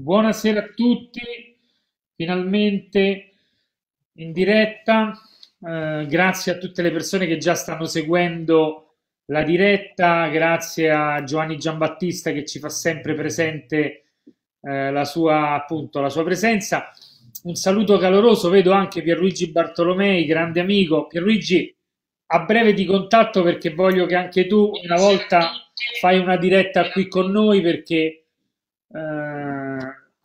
Buonasera a tutti, finalmente in diretta. Eh, grazie a tutte le persone che già stanno seguendo la diretta, grazie a Giovanni Giambattista che ci fa sempre presente eh, la, sua, appunto, la sua presenza. Un saluto caloroso, vedo anche Pierluigi Bartolomei, grande amico. Pierluigi, a breve di contatto perché voglio che anche tu una volta fai una diretta qui con noi perché... Eh,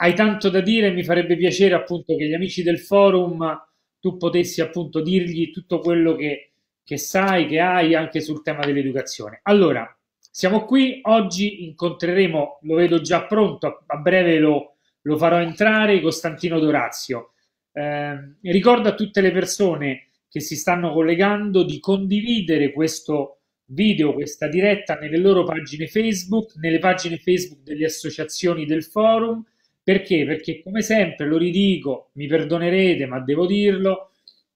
hai tanto da dire, mi farebbe piacere appunto che gli amici del forum tu potessi appunto dirgli tutto quello che, che sai, che hai anche sul tema dell'educazione. Allora, siamo qui, oggi incontreremo, lo vedo già pronto, a, breve lo, lo, farò entrare, Costantino Dorazio. Eh, ricordo a tutte le persone che si stanno collegando di condividere questo video, questa diretta nelle loro pagine Facebook, nelle pagine Facebook delle associazioni del forum, perché? Perché come sempre lo ridico, mi perdonerete, ma devo dirlo,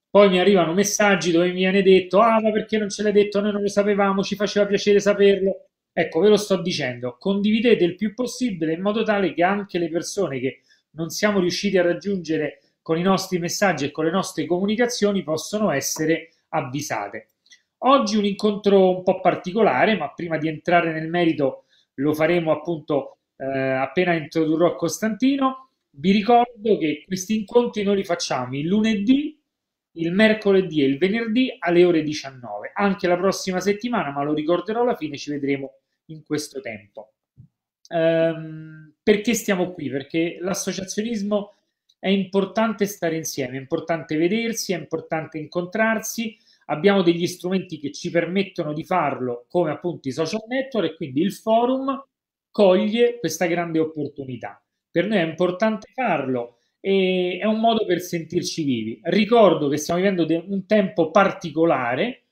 poi mi arrivano messaggi dove mi viene detto, ah ma perché non ce l'hai detto, noi non lo sapevamo, ci faceva piacere saperlo. Ecco, ve lo sto dicendo, condividete il più possibile in modo tale che anche le persone che non siamo riusciti a raggiungere con i nostri messaggi e con le nostre comunicazioni possono essere avvisate. Oggi un incontro un po' particolare, ma prima di entrare nel merito lo faremo appunto eh, appena introdurrò Costantino. Vi ricordo che questi incontri noi li facciamo il lunedì, il mercoledì e il venerdì alle ore 19. Anche la prossima settimana, ma lo ricorderò alla fine, ci vedremo in questo tempo. Ehm, perché stiamo qui? Perché l'associazionismo è importante stare insieme, è importante vedersi, è importante incontrarsi. Abbiamo degli strumenti che ci permettono di farlo, come appunto i social network, e quindi il forum coglie questa grande opportunità. Per noi è importante farlo e è un modo per sentirci vivi. Ricordo che stiamo vivendo un tempo particolare,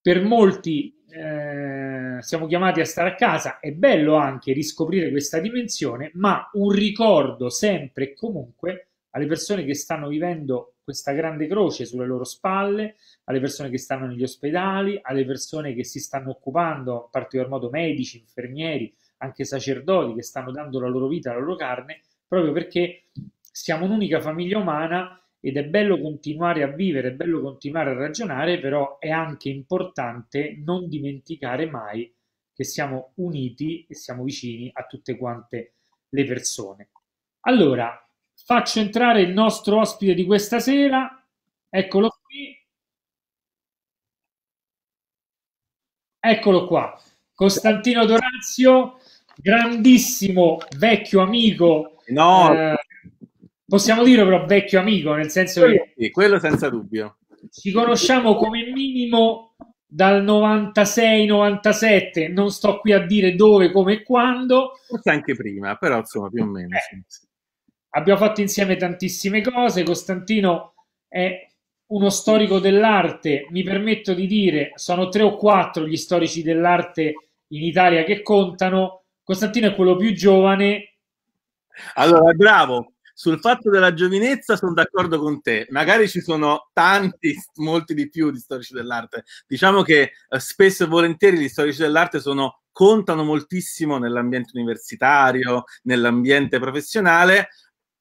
per molti eh, siamo chiamati a stare a casa, è bello anche riscoprire questa dimensione, ma un ricordo sempre e comunque alle persone che stanno vivendo questa grande croce sulle loro spalle, alle persone che stanno negli ospedali, alle persone che si stanno occupando, in particolar modo medici, infermieri, anche sacerdoti che stanno dando la loro vita, la loro carne, proprio perché siamo un'unica famiglia umana ed è bello continuare a vivere, è bello continuare a ragionare, però è anche importante non dimenticare mai che siamo uniti e siamo vicini a tutte quante le persone. Allora, faccio entrare il nostro ospite di questa sera, eccolo qui. Eccolo qua, Costantino Dorazio, grandissimo vecchio amico. No. Eh, possiamo dire però vecchio amico, nel senso che... Sì, quello senza dubbio. Ci conosciamo come minimo dal 96-97, non sto qui a dire dove, come e quando. Forse anche prima, però insomma più o meno. Eh, abbiamo fatto insieme tantissime cose, Costantino è uno storico dell'arte, mi permetto di dire, sono tre o quattro gli storici dell'arte in Italia che contano, Costantino è quello più giovane. Allora, bravo, sul fatto della giovinezza sono d'accordo con te. Magari ci sono tanti, molti di più di storici dell'arte. Diciamo che eh, spesso e volentieri gli storici dell'arte sono contano moltissimo nell'ambiente universitario, nell'ambiente professionale,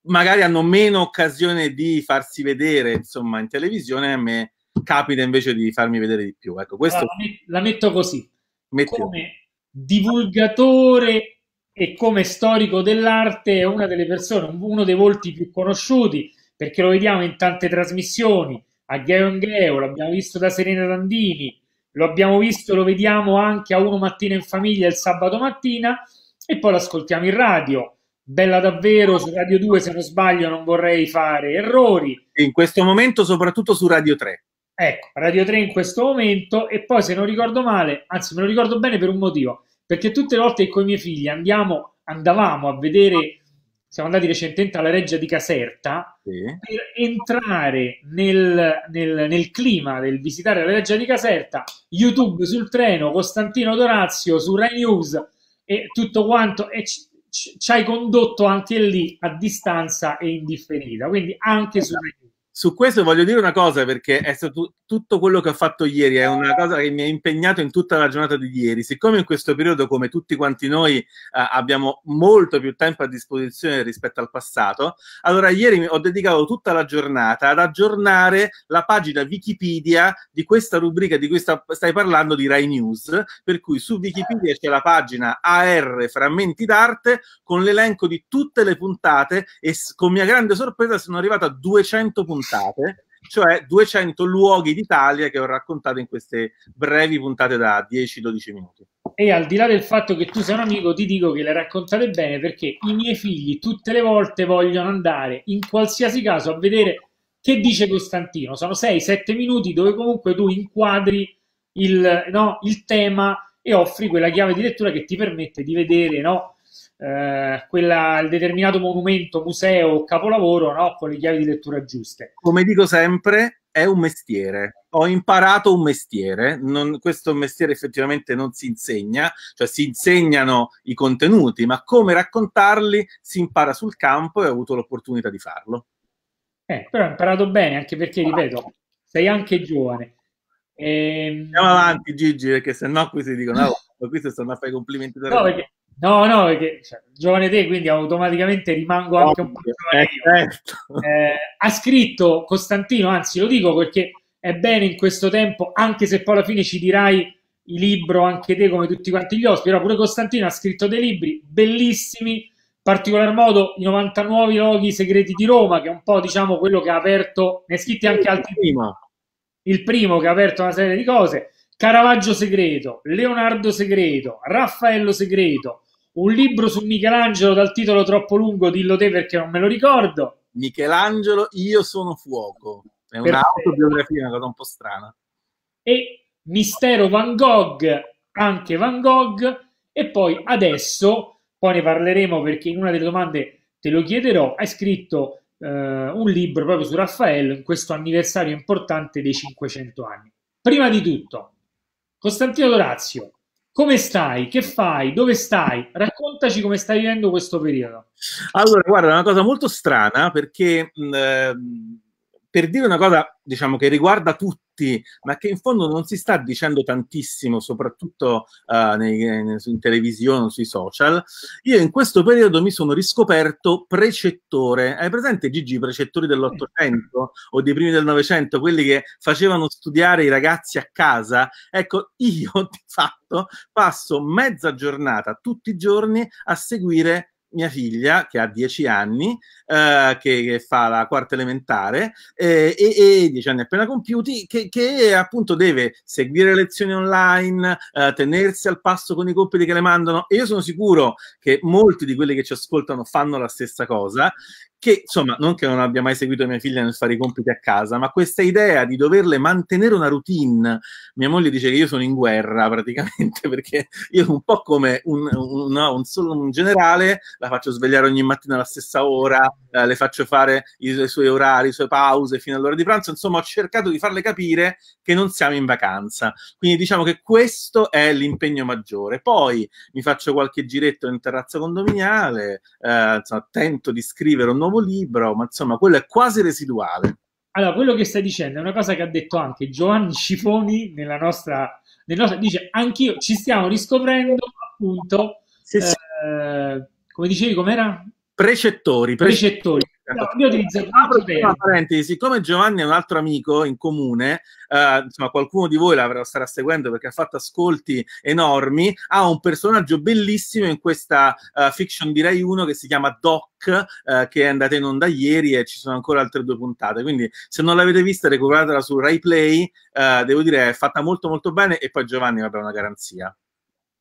magari hanno meno occasione di farsi vedere, insomma, in televisione, a me capita invece di farmi vedere di più. Ecco, questo... Allora, la metto così. Come divulgatore e come storico dell'arte è una delle persone, uno dei volti più conosciuti, perché lo vediamo in tante trasmissioni, a Gheon l'abbiamo visto da Serena Dandini, lo abbiamo visto, lo vediamo anche a Uno Mattina in Famiglia il sabato mattina e poi l'ascoltiamo in radio. Bella davvero su Radio 2, se non sbaglio, non vorrei fare errori. In questo momento soprattutto su Radio 3. Ecco, Radio 3 in questo momento e poi se non ricordo male, anzi me lo ricordo bene per un motivo, perché tutte le volte che con i miei figli andiamo, andavamo a vedere, siamo andati recentemente alla Reggia di Caserta, sì. per entrare nel, nel, nel, clima del visitare la Reggia di Caserta, YouTube sul treno, Costantino Dorazio su Rai News e tutto quanto, e ci, ci, ci hai condotto anche lì a distanza e indifferita, quindi anche esatto. su Rai News su questo voglio dire una cosa perché è stato tutto quello che ho fatto ieri, è una cosa che mi ha impegnato in tutta la giornata di ieri. Siccome in questo periodo, come tutti quanti noi, eh, abbiamo molto più tempo a disposizione rispetto al passato, allora ieri ho dedicato tutta la giornata ad aggiornare la pagina Wikipedia di questa rubrica di cui sta, stai parlando di Rai News, per cui su Wikipedia c'è la pagina AR Frammenti d'arte con l'elenco di tutte le puntate e con mia grande sorpresa sono arrivato a 200 puntate puntate, cioè 200 luoghi d'Italia che ho raccontato in queste brevi puntate da 10-12 minuti. E al di là del fatto che tu sei un amico, ti dico che le raccontate bene perché i miei figli tutte le volte vogliono andare in qualsiasi caso a vedere che dice Costantino. Sono 6-7 minuti dove comunque tu inquadri il, no, il tema e offri quella chiave di lettura che ti permette di vedere no, eh, quella, il determinato monumento, museo, o capolavoro no? con le chiavi di lettura giuste. Come dico sempre, è un mestiere. Ho imparato un mestiere, non, questo mestiere effettivamente non si insegna, cioè si insegnano i contenuti, ma come raccontarli si impara sul campo e ho avuto l'opportunità di farlo. Eh, però ho imparato bene, anche perché, ripeto, sei anche giovane. E... Ehm, Andiamo avanti, Gigi, perché sennò qui si dicono, no, qui si stanno a fare i complimenti. No, perché No, no, perché cioè, giovane te, quindi automaticamente rimango anche un po' eh, giovane io. Certo. Eh, ha scritto Costantino, anzi lo dico perché è bene in questo tempo, anche se poi alla fine ci dirai il libro anche te come tutti quanti gli ospiti, però pure Costantino ha scritto dei libri bellissimi, in particolar modo i 99 luoghi segreti di Roma, che è un po' diciamo quello che ha aperto, ne ha scritti anche altri prima, il primo che ha aperto una serie di cose. Caravaggio segreto, Leonardo segreto, Raffaello segreto, un libro su Michelangelo dal titolo troppo lungo, dillo te perché non me lo ricordo. Michelangelo, io sono fuoco. È un'autobiografia, una cosa un po' strana. E Mistero Van Gogh, anche Van Gogh. E poi adesso, poi ne parleremo perché in una delle domande te lo chiederò, hai scritto eh, un libro proprio su Raffaello in questo anniversario importante dei 500 anni. Prima di tutto, Costantino Dorazio, come stai? Che fai? Dove stai? Raccontaci come stai vivendo questo periodo. Allora, guarda, è una cosa molto strana perché mh, per dire una cosa, diciamo, che riguarda tutti, ma che in fondo non si sta dicendo tantissimo, soprattutto uh, nei, eh, in televisione o sui social, io in questo periodo mi sono riscoperto precettore. Hai presente Gigi, i precettori dell'Ottocento o dei primi del Novecento, quelli che facevano studiare i ragazzi a casa? Ecco, io di fatto passo mezza giornata tutti i giorni a seguire mia figlia che ha 10 anni, eh, che, che, fa la quarta elementare eh, e, e 10 anni appena compiuti, che, che, appunto deve seguire lezioni online, eh, tenersi al passo con i compiti che le mandano. E io sono sicuro che molti di quelli che ci ascoltano fanno la stessa cosa che insomma non che non abbia mai seguito mia figlia nel fare i compiti a casa, ma questa idea di doverle mantenere una routine, mia moglie dice che io sono in guerra praticamente perché io un po' come un, un, no, un, un generale la faccio svegliare ogni mattina alla stessa ora, eh, le faccio fare i, i suoi orari, le sue pause fino all'ora di pranzo, insomma ho cercato di farle capire che non siamo in vacanza, quindi diciamo che questo è l'impegno maggiore, poi mi faccio qualche giretto in terrazza condominiale, eh, insomma, tento di scrivere un nuovo nuovo libro, ma insomma quello è quasi residuale. Allora, quello che stai dicendo è una cosa che ha detto anche Giovanni Scifoni nella nostra... Nel nostro, dice, anch'io ci stiamo riscoprendo appunto... Sì, sì. Eh, come dicevi, com'era? precettori. Precettori. No, io utilizzo una parentesi, siccome Giovanni è un altro amico in comune, eh, insomma, qualcuno di voi l'avrà starà seguendo perché ha fatto ascolti enormi, ha un personaggio bellissimo in questa uh, fiction di Rai 1 che si chiama Doc, eh, che è andata in onda ieri e ci sono ancora altre due puntate. Quindi se non l'avete vista, recuperatela su Rai Play, eh, devo dire è fatta molto molto bene e poi Giovanni avrà una garanzia.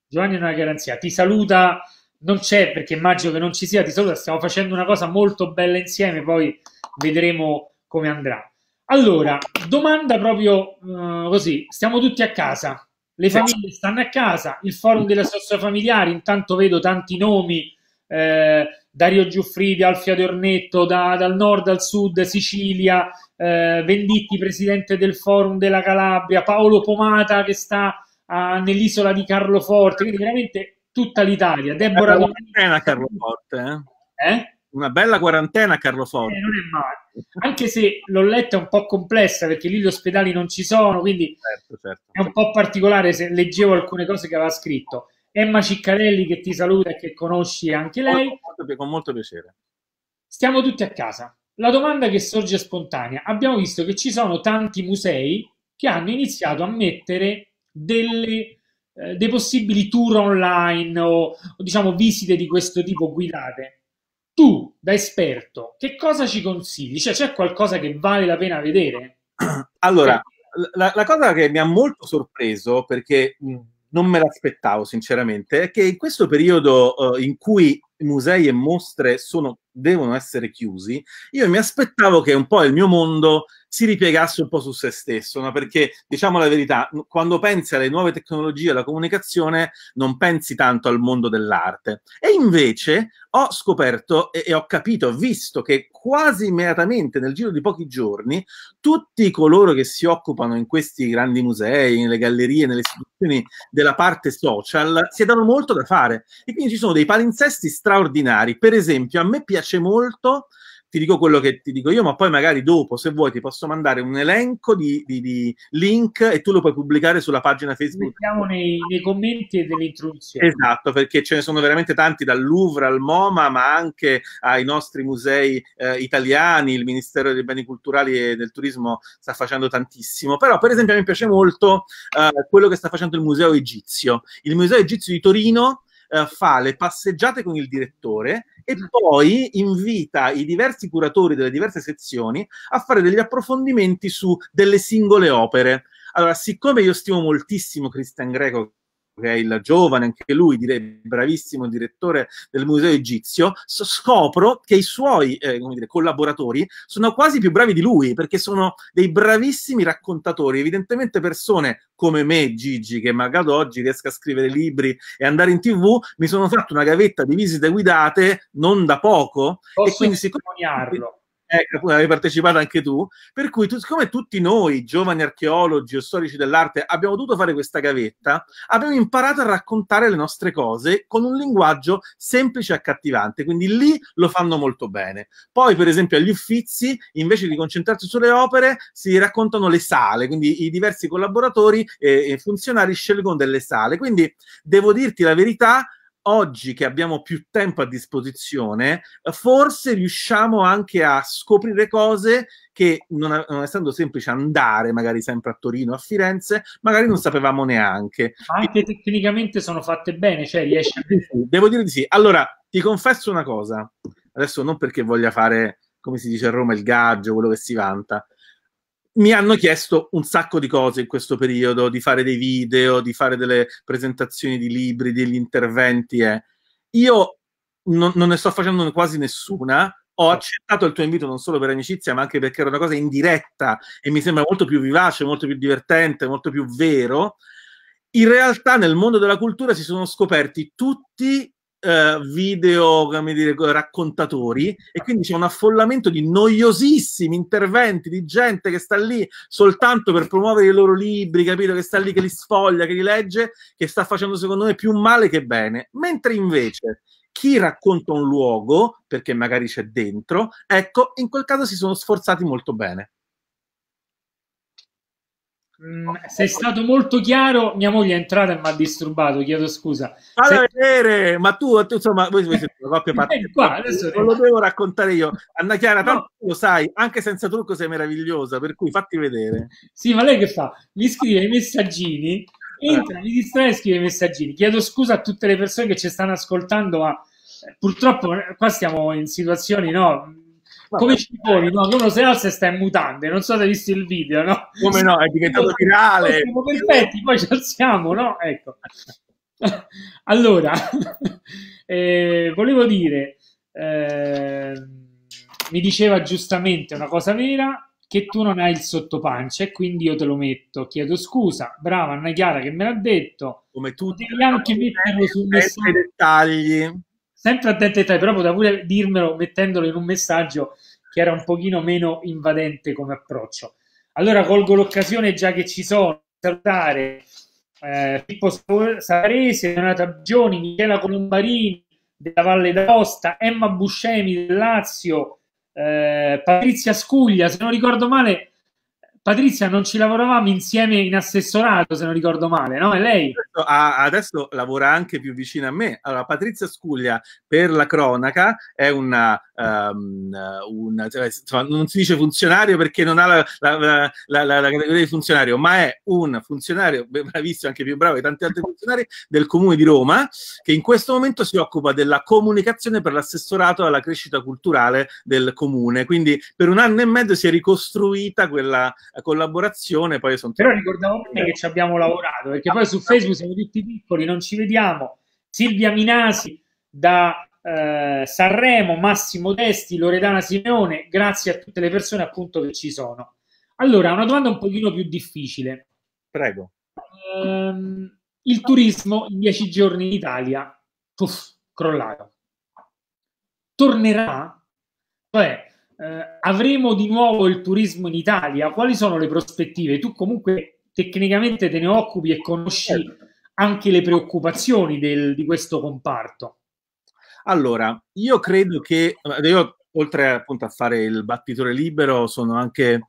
Giovanni è una garanzia. Ti saluta non c'è perché immagino che non ci sia, di solito stiamo facendo una cosa molto bella insieme, poi vedremo come andrà. Allora, domanda proprio uh, così, stiamo tutti a casa, le famiglie stanno a casa, il forum della società familiare, intanto vedo tanti nomi, eh, Dario Giuffridi, Alfio De Ornetto, da, dal nord al sud, Sicilia, eh, Venditti, presidente del forum della Calabria, Paolo Pomata che sta ah, nell'isola di Carloforte, quindi veramente tutta l'Italia. Deborah una quarantena Carlo Forte, eh? eh? Una bella quarantena Carlo eh, Forte. Eh, non è male. Anche se l'ho letta un po' complessa perché lì gli ospedali non ci sono, quindi certo, certo. è un po' particolare se leggevo alcune cose che aveva scritto. Emma Ciccarelli che ti saluta e che conosci anche lei. Con molto, con molto piacere. Stiamo tutti a casa. La domanda che sorge spontanea. Abbiamo visto che ci sono tanti musei che hanno iniziato a mettere delle eh, dei possibili tour online o, o diciamo visite di questo tipo guidate. Tu, da esperto, che cosa ci consigli? Cioè, c'è qualcosa che vale la pena vedere? Allora, la, la cosa che mi ha molto sorpreso, perché non me l'aspettavo sinceramente, è che in questo periodo eh, in cui musei e mostre sono devono essere chiusi, io mi aspettavo che un po' il mio mondo si ripiegasse un po' su se stesso, ma perché diciamo la verità, quando pensi alle nuove tecnologie, alla comunicazione, non pensi tanto al mondo dell'arte. E invece ho scoperto e, e ho capito, ho visto che quasi immediatamente, nel giro di pochi giorni, tutti coloro che si occupano in questi grandi musei, nelle gallerie, nelle istituzioni della parte social, si danno molto da fare. E quindi ci sono dei palinsesti straordinari. Per esempio, a me piace piace molto, ti dico quello che ti dico io, ma poi magari dopo, se vuoi, ti posso mandare un elenco di, di, di link e tu lo puoi pubblicare sulla pagina Facebook. Mettiamo nei, nei commenti e delle Esatto, perché ce ne sono veramente tanti, dal Louvre al MoMA, ma anche ai nostri musei eh, italiani, il Ministero dei Beni Culturali e del Turismo sta facendo tantissimo. Però, per esempio, mi piace molto eh, quello che sta facendo il Museo Egizio. Il Museo Egizio di Torino eh, fa le passeggiate con il direttore e poi invita i diversi curatori delle diverse sezioni a fare degli approfondimenti su delle singole opere. Allora, siccome io stimo moltissimo Christian Greco, che è il giovane, anche lui direi bravissimo direttore del museo egizio, scopro che i suoi eh, dire, collaboratori sono quasi più bravi di lui perché sono dei bravissimi raccontatori, evidentemente persone come me, Gigi, che magari oggi riesco a scrivere libri e andare in tv, mi sono fatto una gavetta di visite guidate non da poco. Posso e quindi siccome... Ecco, eh, avevi partecipato anche tu. Per cui, tu, siccome tutti noi, giovani archeologi o storici dell'arte, abbiamo dovuto fare questa gavetta, abbiamo imparato a raccontare le nostre cose con un linguaggio semplice e accattivante. Quindi lì lo fanno molto bene. Poi, per esempio, agli Uffizi, invece di concentrarsi sulle opere, si raccontano le sale. Quindi i diversi collaboratori e funzionari scelgono delle sale. Quindi, devo dirti la verità, oggi che abbiamo più tempo a disposizione, forse riusciamo anche a scoprire cose che, non, non essendo semplice andare magari sempre a Torino, o a Firenze, magari non sapevamo neanche. anche tecnicamente sono fatte bene, cioè riesci a... Devo dire di sì. Allora, ti confesso una cosa, adesso non perché voglia fare, come si dice a Roma, il gaggio, quello che si vanta, mi hanno chiesto un sacco di cose in questo periodo, di fare dei video, di fare delle presentazioni di libri, degli interventi. Eh. Io non, non, ne sto facendo quasi nessuna. Ho ah. accettato il tuo invito non solo per amicizia, ma anche perché era una cosa in diretta e mi sembra molto più vivace, molto più divertente, molto più vero. In realtà nel mondo della cultura si sono scoperti tutti eh, video, come dire, raccontatori e quindi c'è un affollamento di noiosissimi interventi di gente che sta lì soltanto per promuovere i loro libri, capito? Che sta lì, che li sfoglia, che li legge, che sta facendo secondo me più male che bene. Mentre invece chi racconta un luogo, perché magari c'è dentro, ecco, in quel caso si sono sforzati molto bene. Mm, sei stato molto chiaro. Mia moglie è entrata e mi ha disturbato. Chiedo scusa. Falla sei... vedere, ma tu, tu insomma, voi, siete una coppia parte. non lo devo raccontare io. Anna Chiara, no. lo sai, anche senza trucco sei meravigliosa, per cui fatti vedere. Sì, ma lei che fa? Mi scrive i messaggini, eh. entra, mi distrae e scrive i messaggini. Chiedo scusa a tutte le persone che ci stanno ascoltando, ma purtroppo qua stiamo in situazioni no, come Ciponi, no? che uno si alza sta in mutande. Non so se hai visto il video, no? Come no? È diventato virale. Siamo perfetti, poi ci alziamo, no? Ecco. Allora, eh, volevo dire, eh, mi diceva giustamente una cosa vera, che tu non hai il sottopancia e quindi io te lo metto. Chiedo scusa, brava Anna Chiara che me l'ha detto. Come tutti, devi anche metterlo sul messaggio. dettagli sempre attenti ai dettagli, però poteva pure dirmelo mettendolo in un messaggio che era un pochino meno invadente come approccio. Allora colgo l'occasione, già che ci sono, salutare eh, Pippo Savarese, Renata Bigioni, Michela Colombarini della Valle d'Aosta, Emma Buscemi del Lazio, eh, Patrizia Scuglia, se non ricordo male Patrizia, non ci lavoravamo insieme in assessorato, se non ricordo male, no? E lei? Adesso, lavora anche più vicino a me. Allora, Patrizia Scuglia, per la cronaca, è una... Um, ehm, una cioè, insomma, non si dice funzionario perché non ha la, la, la, la, categoria di funzionario, ma è un funzionario, bravissimo, anche più bravo di tanti altri funzionari, del Comune di Roma, che in questo momento si occupa della comunicazione per l'assessorato alla crescita culturale del Comune. Quindi per un anno e mezzo si è ricostruita quella collaborazione. Poi sono Però ricordavo bene eh. che ci abbiamo lavorato, perché poi su Facebook siamo tutti piccoli, non ci vediamo. Silvia Minasi da eh, Sanremo, Massimo Desti, Loredana Simeone, grazie a tutte le persone appunto che ci sono. Allora, una domanda un pochino più difficile. Prego. Ehm, il turismo in dieci giorni in Italia, puff, crollato. Tornerà? Cioè, eh, avremo di nuovo il turismo in Italia? Quali sono le prospettive? Tu comunque tecnicamente te ne occupi e conosci certo. anche le preoccupazioni del, di questo comparto. Allora, io credo che io oltre appunto a fare il battitore libero sono anche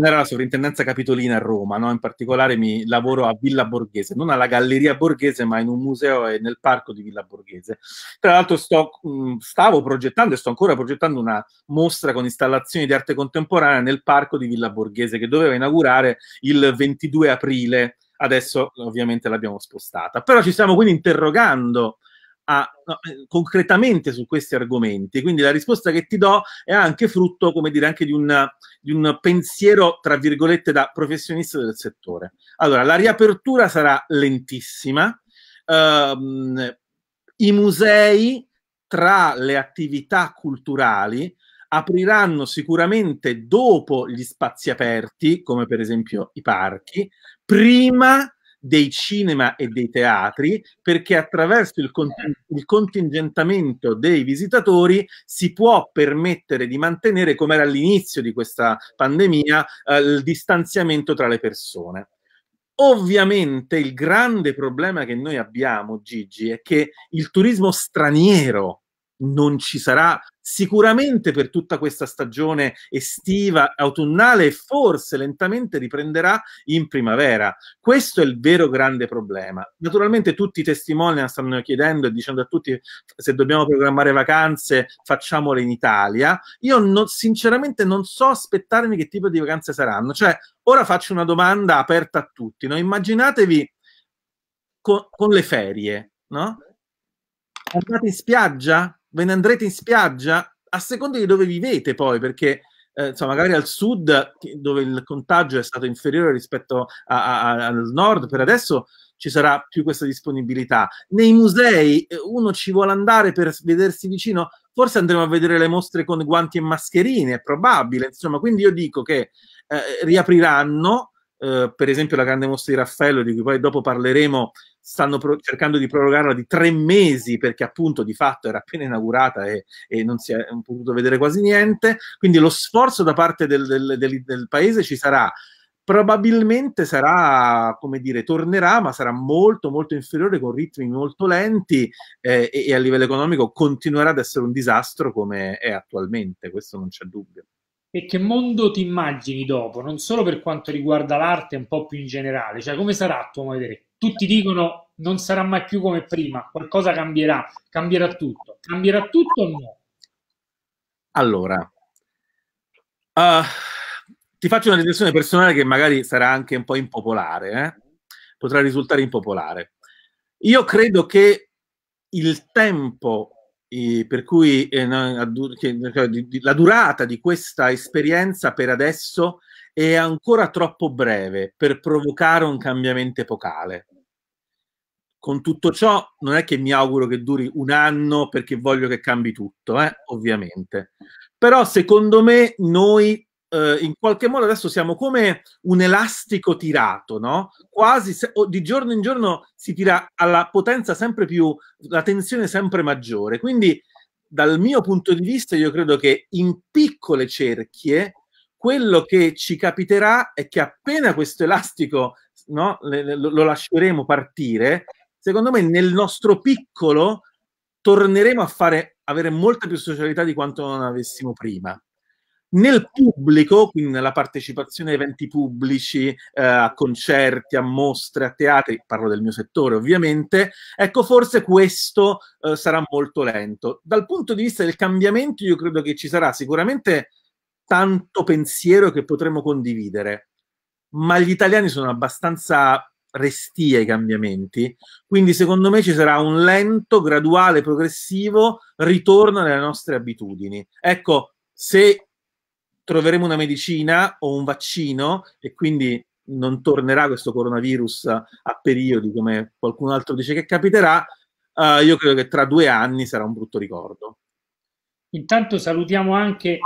era la sovrintendenza capitolina a Roma, no? in particolare mi lavoro a Villa Borghese, non alla Galleria Borghese, ma in un museo e nel parco di Villa Borghese. Tra l'altro sto, mm, stavo progettando e sto ancora progettando una mostra con installazioni di arte contemporanea nel parco di Villa Borghese che doveva inaugurare il 22 aprile, adesso ovviamente l'abbiamo spostata. Però ci stiamo quindi interrogando a, no, eh, concretamente su questi argomenti. Quindi la risposta che ti do è anche frutto, come dire, anche di un, di un pensiero, tra virgolette, da professionista del settore. Allora, la riapertura sarà lentissima. Uh, I musei, tra le attività culturali, apriranno sicuramente dopo gli spazi aperti, come per esempio i parchi, prima dei cinema e dei teatri, perché attraverso il, cont- eh. il contingentamento dei visitatori si può permettere di mantenere, come era all'inizio di questa pandemia, eh, il distanziamento tra le persone. Ovviamente il grande problema che noi abbiamo, Gigi, è che il turismo straniero non ci sarà sicuramente per tutta questa stagione estiva, autunnale e forse lentamente riprenderà in primavera. Questo è il vero grande problema. Naturalmente tutti i testimoni stanno chiedendo e dicendo a tutti se dobbiamo programmare vacanze, facciamole in Italia. Io non, sinceramente non so aspettarmi che tipo di vacanze saranno. Cioè, ora faccio una domanda aperta a tutti. No? Immaginatevi con, con le ferie, no? Andate in spiaggia? ve ne andrete in spiaggia a seconda di dove vivete poi, perché eh, insomma, magari al sud, dove il contagio è stato inferiore rispetto a, a, al nord, per adesso ci sarà più questa disponibilità. Nei musei eh, uno ci vuole andare per vedersi vicino, forse andremo a vedere le mostre con guanti e mascherine, è probabile, insomma, quindi io dico che eh, riapriranno, Uhm, per esempio la grande mostra di Raffaello, di cui poi dopo parleremo, stanno pro- cercando di prorogarla di tre mesi perché appunto di fatto era appena inaugurata e, e non si è potuto vedere quasi niente. Quindi lo sforzo da parte del, del, del, del paese ci sarà probabilmente sarà, come dire, tornerà, ma sarà molto, molto inferiore, con ritmi molto lenti eh, e, e, a livello economico continuerà ad essere un disastro come è attualmente, questo non c'è dubbio e che mondo ti immagini dopo, non solo per quanto riguarda l'arte, un po' più in generale, cioè come sarà a tuo modo di vedere? Tutti dicono non sarà mai più come prima, qualcosa cambierà, cambierà tutto. Cambierà tutto o no? Allora, uh, ti faccio una riflessione personale che magari sarà anche un po' impopolare, eh? potrà risultare impopolare. Io credo che il tempo per cui eh, no, che, la durata di questa esperienza per adesso è ancora troppo breve per provocare un cambiamento epocale. Con tutto ciò, non è che mi auguro che duri un anno perché voglio che cambi tutto, eh, ovviamente. Però secondo me noi eh, in qualche modo adesso siamo come un elastico tirato, no? Quasi se, di giorno in giorno si tira alla potenza sempre più, la tensione sempre maggiore. Quindi, dal mio punto di vista, io credo che in piccole cerchie quello che ci capiterà è che appena questo elastico no, lo lasceremo partire, secondo me nel nostro piccolo torneremo a fare, avere molta più socialità di quanto non avessimo prima. Nel pubblico, quindi nella partecipazione a eventi pubblici, eh, a concerti, a mostre, a teatri, parlo del mio settore ovviamente, ecco forse questo eh, sarà molto lento. Dal punto di vista del cambiamento io credo che ci sarà sicuramente tanto pensiero che potremo condividere, ma gli italiani sono abbastanza resti ai cambiamenti. Quindi, secondo me, ci sarà un lento, graduale, progressivo ritorno alle nostre abitudini. Ecco, se troveremo una medicina o un vaccino e quindi non tornerà questo coronavirus a periodi come qualcun altro dice che capiterà, uh, io credo che tra due anni sarà un brutto ricordo. Intanto salutiamo anche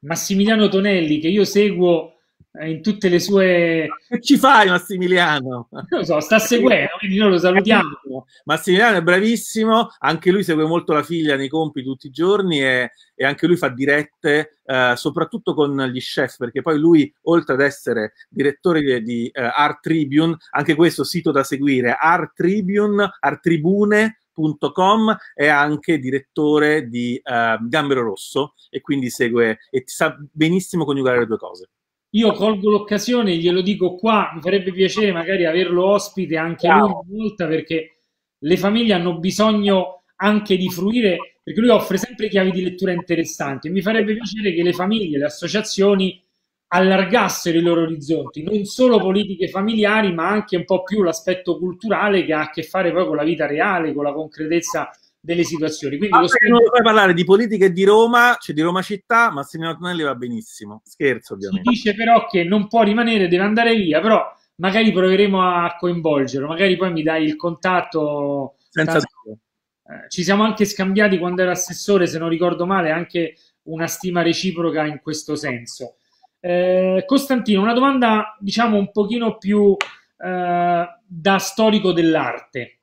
Massimiliano Tonelli che io seguo eh, in tutte le sue... Che ci fai Massimiliano? Non lo so, sta seguendo, quindi noi lo salutiamo. Massimiliano è bravissimo, anche lui segue molto la figlia nei compiti tutti i giorni e, e anche lui fa dirette, eh, soprattutto con gli chef, perché poi lui, oltre ad essere direttore di, eh, Art Tribune, anche questo sito da seguire, Art Tribune, Art Tribune, Com, è anche direttore di eh, Gambero Rosso e quindi segue e sa benissimo coniugare le due cose. Io colgo l'occasione, glielo dico qua, mi farebbe piacere magari averlo ospite anche lui una volta perché le famiglie hanno bisogno anche di fruire, perché lui offre sempre chiavi di lettura interessanti e mi farebbe piacere che le famiglie, le associazioni allargassero i loro orizzonti, non solo politiche familiari, ma anche un po' più l'aspetto culturale che ha a che fare poi con la vita reale, con la concretezza delle situazioni. Quindi ah, lo spirito... non puoi parlare di politica e di Roma, cioè di Roma città, Massimiliano Tonelli va benissimo. Scherzo, ovviamente. Si dice però che non può rimanere, deve andare via, però magari proveremo a coinvolgerlo, magari poi mi dai il contatto. Senza dubbio. Eh, ci siamo anche scambiati quando era assessore, se non ricordo male, anche una stima reciproca in questo senso. Eh, Costantino, una domanda diciamo un pochino più eh, da storico dell'arte.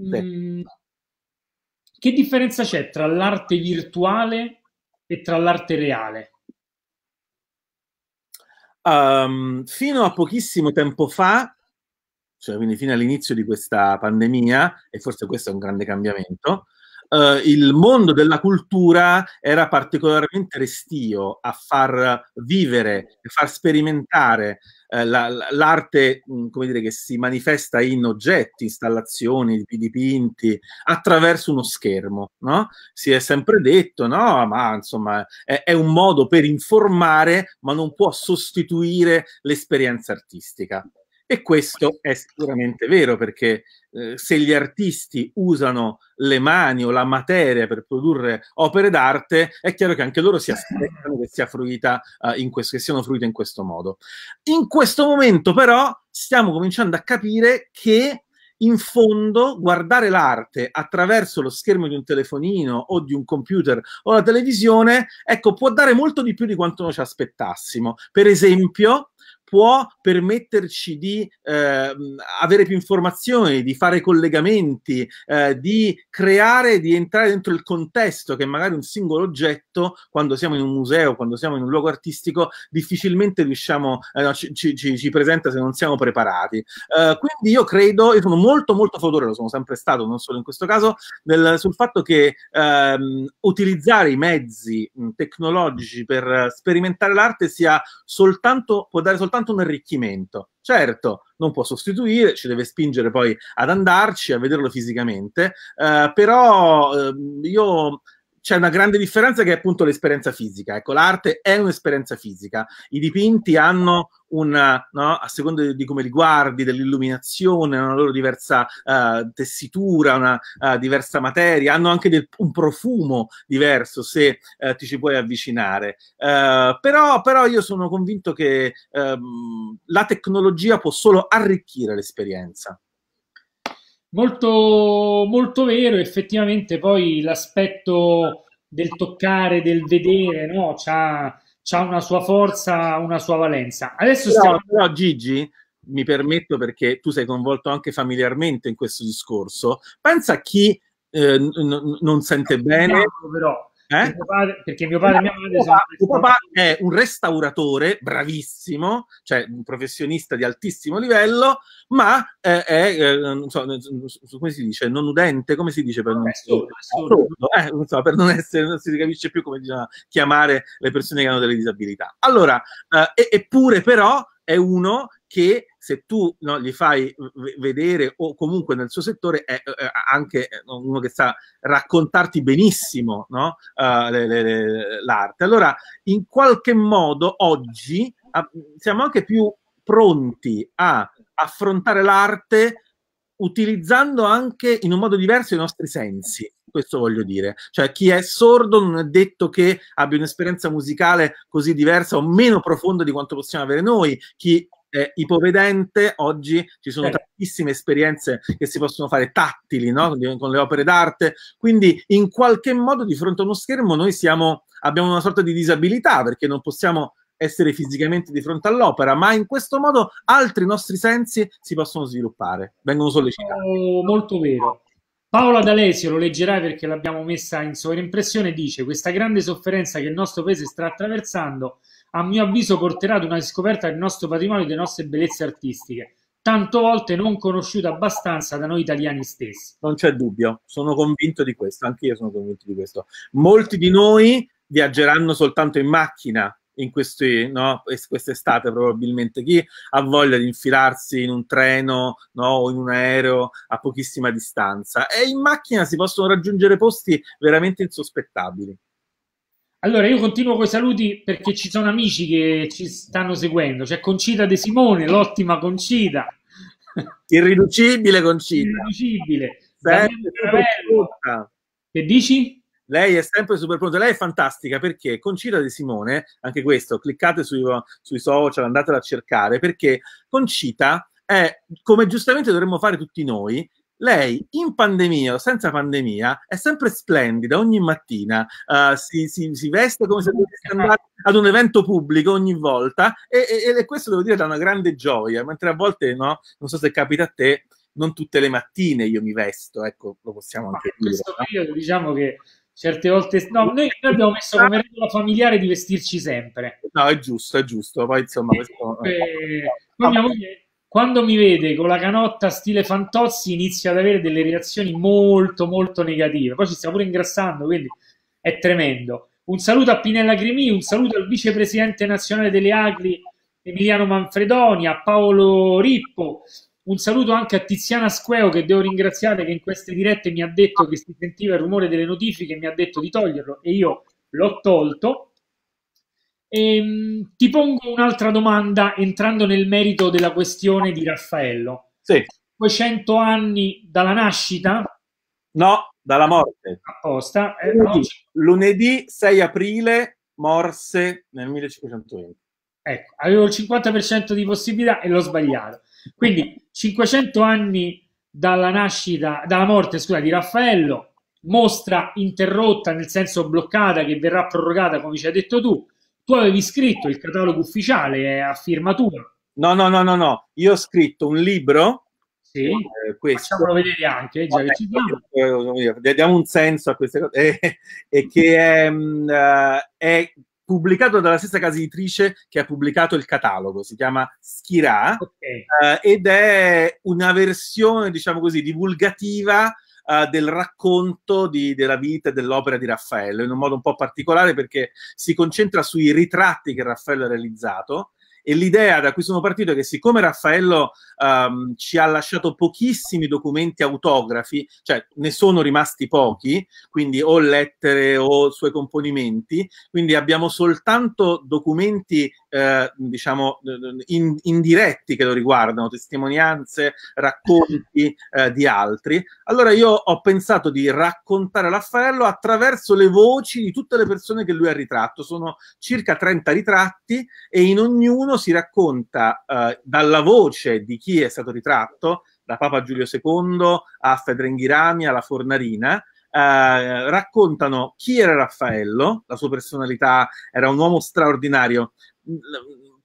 Mm, che differenza c'è tra l'arte virtuale e tra l'arte reale? Um, fino a pochissimo tempo fa, cioè quindi fino all'inizio di questa pandemia, e forse questo è un grande cambiamento, Uh, il mondo della cultura era particolarmente restio a far vivere, a far sperimentare eh, la, l'arte mm, come dire, che si manifesta in oggetti, installazioni, dipinti, attraverso uno schermo. No? Si è sempre detto, no, ma insomma è, è un modo per informare, ma non può sostituire l'esperienza artistica. E questo è sicuramente vero perché eh, se gli artisti usano le mani o la materia per produrre opere d'arte, è chiaro che anche loro si aspettano che, sia fruita, eh, in questo, che siano fruite in questo modo. In questo momento però stiamo cominciando a capire che in fondo guardare l'arte attraverso lo schermo di un telefonino o di un computer o la televisione, ecco, può dare molto di più di quanto noi ci aspettassimo. Per esempio, può permetterci di eh, avere più informazioni, di fare collegamenti, eh, di creare, di entrare dentro il contesto che magari un singolo oggetto, quando siamo in un museo, quando siamo in un luogo artistico, difficilmente riusciamo, eh, no, ci, ci, ci, presenta se non siamo preparati. Eh, quindi io credo, io sono molto molto favorevole, lo sono sempre stato, non solo in questo caso, del, sul fatto che ehm, utilizzare i mezzi tecnologici per eh, sperimentare l'arte sia soltanto, può dare soltanto soltanto un arricchimento. Certo, non può sostituire, ci deve spingere poi ad andarci, a vederlo fisicamente, eh, però eh, io c'è una grande differenza che è appunto l'esperienza fisica. Ecco, l'arte è un'esperienza fisica. I dipinti hanno una, no, a seconda di, come li guardi, dell'illuminazione, una loro diversa uh, tessitura, una uh, diversa materia, hanno anche del, un profumo diverso se uh, ti ci puoi avvicinare. Però, però, io sono convinto che ehm, la tecnologia può solo arricchire l'esperienza. Molto, molto vero, effettivamente poi l'aspetto del toccare, del vedere, no? C'ha, c'ha una sua forza, una sua valenza. Adesso però, stiamo... però Gigi, mi permetto perché tu sei coinvolto anche familiarmente in questo discorso, pensa a chi eh, n- non sente no, bene... Però, eh? Mio padre, perché mio padre e mia madre sono. sono... papà è un restauratore bravissimo, cioè un professionista di altissimo livello, ma eh, è, è eh, non so, come si dice, non udente, come si dice per non, assurdo, assurdo. Eh, non, so, per non essere, non si capisce più come diciamo, chiamare le persone che hanno delle disabilità. Allora, eh, eppure però è uno che se tu no, gli fai vedere o comunque nel suo settore è, è eh, eh, anche eh, uno che sa raccontarti benissimo no, uh, le, le, le, l'arte. Allora, in qualche modo oggi a, ah, siamo anche più pronti a affrontare l'arte utilizzando anche in un modo diverso i nostri sensi. Questo voglio dire, cioè chi è sordo non è detto che abbia un'esperienza musicale così diversa o meno profonda di quanto possiamo avere noi, chi eh, ipovedente, oggi ci sono eh. tantissime esperienze che si possono fare tattili no? con le opere d'arte, quindi in qualche modo di fronte a uno schermo noi siamo, abbiamo una sorta di disabilità perché non possiamo essere fisicamente di fronte all'opera, ma in questo modo altri nostri sensi si possono sviluppare, vengono sollecitati. Oh, molto vero. Paola D'Alesio, lo leggerai perché l'abbiamo messa in sovraimpressione, dice questa grande sofferenza che il nostro paese sta attraversando a mio avviso porterà ad una scoperta del nostro patrimonio e delle nostre bellezze artistiche, tanto volte non conosciute abbastanza da noi italiani stessi. Non c'è dubbio, sono convinto di questo, anche io sono convinto di questo. Molti di noi viaggeranno soltanto in macchina in questi, no, quest'estate probabilmente. Chi ha voglia di infilarsi in un treno no, o in un aereo a pochissima distanza? E in macchina si possono raggiungere posti veramente insospettabili. Allora, io continuo con i saluti perché ci sono amici che ci stanno seguendo. C'è Concita De Simone, l'ottima Concita. Irriducibile Concita. Irriducibile. Che dici? Lei è sempre super pronta, lei è fantastica perché Concita De Simone, anche questo, cliccate sui, sui social, andatela a cercare perché Concita è, come giustamente dovremmo fare tutti noi, lei in pandemia o senza pandemia è sempre splendida ogni mattina, uh, si, si, si, veste come se dovesse andare ad un evento pubblico ogni volta e, e, e, questo devo dire dà una grande gioia, mentre a volte no, non so se capita a te, non tutte le mattine io mi vesto, ecco, lo possiamo anche dire. No? Periodo, diciamo che certe volte no, noi, abbiamo messo come regola familiare di vestirci sempre. No, è giusto, è giusto, poi insomma questo... Eh, eh, mia moglie quando mi vede con la canotta stile Fantozzi inizia ad avere delle reazioni molto molto negative. Poi ci stiamo pure ingrassando, quindi è tremendo. Un saluto a Pinella Cremì, un saluto al vicepresidente nazionale delle Agri Emiliano Manfredoni, a Paolo Rippo, un saluto anche a Tiziana Squeo che devo ringraziare che in queste dirette mi ha detto che si sentiva il rumore delle notifiche e mi ha detto di toglierlo e io l'ho tolto. Ehm, ti pongo un'altra domanda entrando nel merito della questione di Raffaello. Sì. 200 anni dalla nascita? No, dalla morte. Apposta. Eh, lunedì, lunedì 6 aprile morse nel 1520. Ecco, avevo il 50% di possibilità e l'ho sbagliato. Quindi 500 anni dalla nascita, dalla morte, scusa, di Raffaello, mostra interrotta, nel senso bloccata, che verrà prorogata, come ci hai detto tu, tu avevi scritto il catalogo ufficiale eh, a firmatura. No, no, no, no, no. Io ho scritto un libro. Sì, eh, questo. facciamolo vedere anche. Eh, già che ci eh, diamo un senso a queste cose. E, che è, mm, è pubblicato dalla stessa casa editrice che ha pubblicato il catalogo, si chiama Schirà, okay. eh, ed è una versione, diciamo così, divulgativa eh, del racconto di, della vita e dell'opera di Raffaello, in un modo un po' particolare perché si concentra sui ritratti che Raffaello ha realizzato, e l'idea da cui sono partito è che siccome Raffaello um, ci ha lasciato pochissimi documenti autografi, cioè ne sono rimasti pochi, quindi o lettere o suoi componimenti, quindi abbiamo soltanto documenti eh, diciamo, in, indiretti che lo riguardano, testimonianze, racconti eh, di altri. Allora io ho pensato di raccontare Raffaello attraverso le voci di tutte le persone che lui ha ritratto. Sono circa 30 ritratti e in ognuno si racconta eh, dalla voce di chi è stato ritratto, da Papa Giulio II a Fedrenghirami alla Fornarina, eh, raccontano chi era Raffaello, la sua personalità, era un uomo straordinario,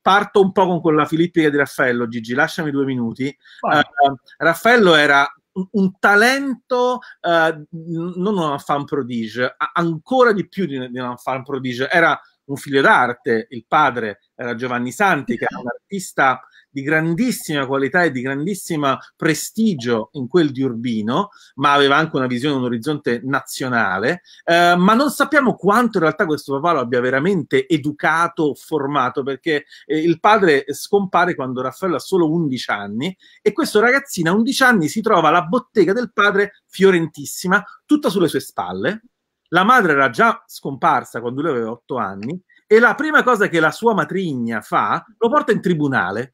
parto un po' con quella filippica di Raffaello, Gigi, lasciami due minuti. Uh, Raffaello era un, talento uh, non un fan prodige, ancora di più di, un fan prodige, era un figlio d'arte, il padre era Giovanni Santi, che era un artista di grandissima qualità e di grandissimo prestigio in quel di Urbino, ma aveva anche una visione, un orizzonte nazionale, eh, ma non sappiamo quanto in realtà questo papà lo abbia veramente educato, formato, perché eh, il padre scompare quando Raffaello ha solo 11 anni e questo ragazzino a 11 anni si trova alla bottega del padre fiorentissima, tutta sulle sue spalle. La madre era già scomparsa quando lui aveva 8 anni e la prima cosa che la sua matrigna fa lo porta in tribunale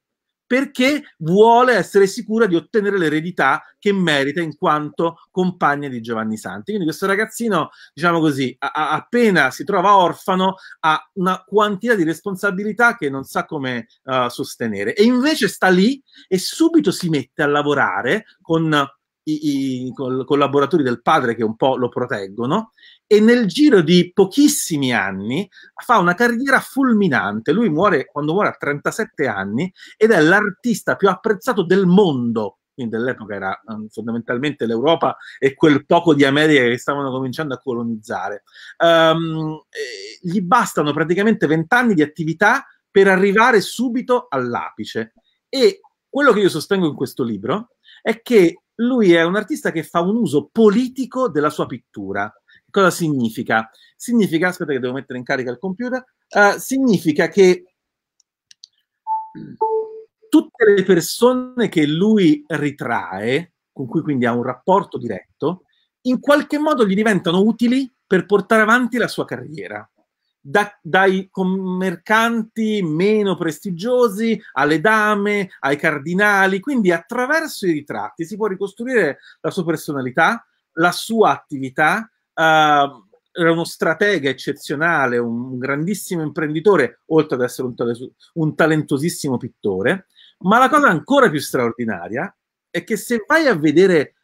perché vuole essere sicura di ottenere l'eredità che merita in quanto compagna di Giovanni Santi. Quindi questo ragazzino, diciamo così, a, appena si trova orfano, ha una quantità di responsabilità che non sa come uh, sostenere. E invece sta lì e subito si mette a lavorare con i, i collaboratori del padre che un po' lo proteggono e nel giro di pochissimi anni fa una carriera fulminante. Lui muore quando muore a 37 anni ed è l'artista più apprezzato del mondo. Quindi dell'epoca era ehm, fondamentalmente l'Europa e quel poco di America che stavano cominciando a colonizzare. Um, gli bastano praticamente vent'anni di attività per arrivare subito all'apice. E quello che io sostengo in questo libro è che lui è un artista che fa un uso politico della sua pittura. Cosa significa? Significa, aspetta che devo mettere in carica il computer, uh, significa che tutte le persone che lui ritrae, con cui quindi ha un rapporto diretto, in qualche modo gli diventano utili per portare avanti la sua carriera da, dai commercanti meno prestigiosi alle dame, ai cardinali, quindi attraverso i ritratti si può ricostruire la sua personalità, la sua attività. Uh, era uno stratega eccezionale, un grandissimo imprenditore, oltre ad essere un, tale- un talentosissimo pittore. Ma la cosa ancora più straordinaria è che se vai a vedere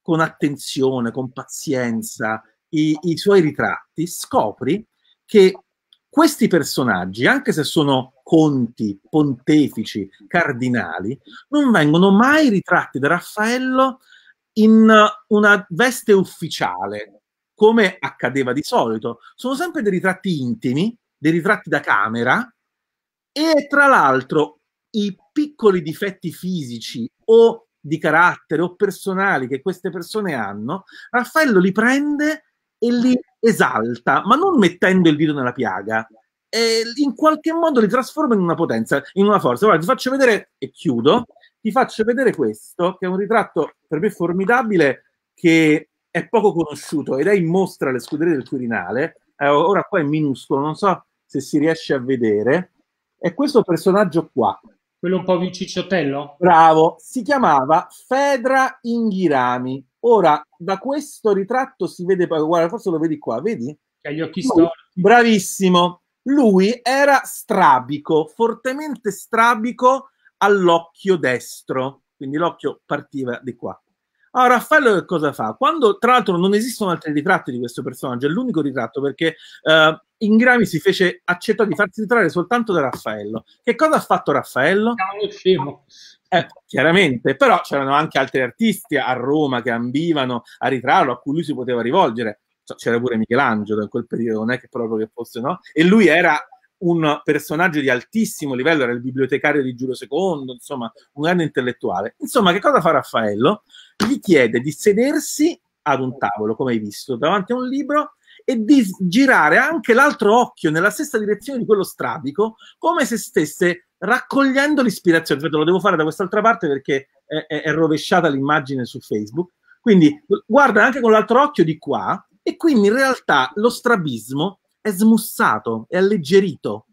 con attenzione, con pazienza i, i suoi ritratti, scopri che questi personaggi, anche se sono conti, pontefici, cardinali, non vengono mai ritratti da Raffaello in una veste ufficiale, come accadeva di solito. Sono sempre dei ritratti intimi, dei ritratti da camera e tra l'altro i piccoli difetti fisici o di carattere o personali che queste persone hanno, Raffaello li prende e li esalta, ma non mettendo il dito nella piaga, eh, in qualche modo li trasforma in una potenza, in una forza. Guarda, ti faccio vedere, e chiudo, ti faccio vedere questo, che è un ritratto per me formidabile, che è poco conosciuto ed è in mostra alle scuderie del Quirinale. Eh, ora qua è minuscolo, non so se si riesce a vedere. È questo personaggio qua. Quello un po' vicicciottello? Bravo, si chiamava Fedra Inghirami Ora, da questo ritratto si vede, guarda, forse lo vedi qua, vedi? Che ha gli occhi storti. Bravissimo. Lui era strabico, fortemente strabico all'occhio destro, quindi l'occhio partiva di qua. Allora, ah, Raffaello cosa fa? Quando, tra l'altro, non esistono altri ritratti di questo personaggio, è l'unico ritratto perché eh, Ingrami si fece accettò di farsi ritrarre soltanto da Raffaello. Che cosa ha fatto Raffaello? No, eh, chiaramente, però c'erano anche altri artisti a Roma che ambivano a ritrarlo, a cui lui si poteva rivolgere cioè, c'era pure Michelangelo in quel periodo, non è che proprio che fosse, no? E lui era un personaggio di altissimo livello, era il bibliotecario di Giulio II, insomma, un grande intellettuale. Insomma, che cosa fa Raffaello? Gli chiede di sedersi ad un tavolo, come hai visto, davanti a un libro e di girare anche l'altro occhio nella stessa direzione di quello strabico, come se stesse raccogliendo l'ispirazione. Aspetta, lo devo fare da quest'altra parte perché è, è, è rovesciata l'immagine su Facebook. Quindi guarda anche con l'altro occhio di qua e quindi in realtà lo strabismo è smussato, è alleggerito.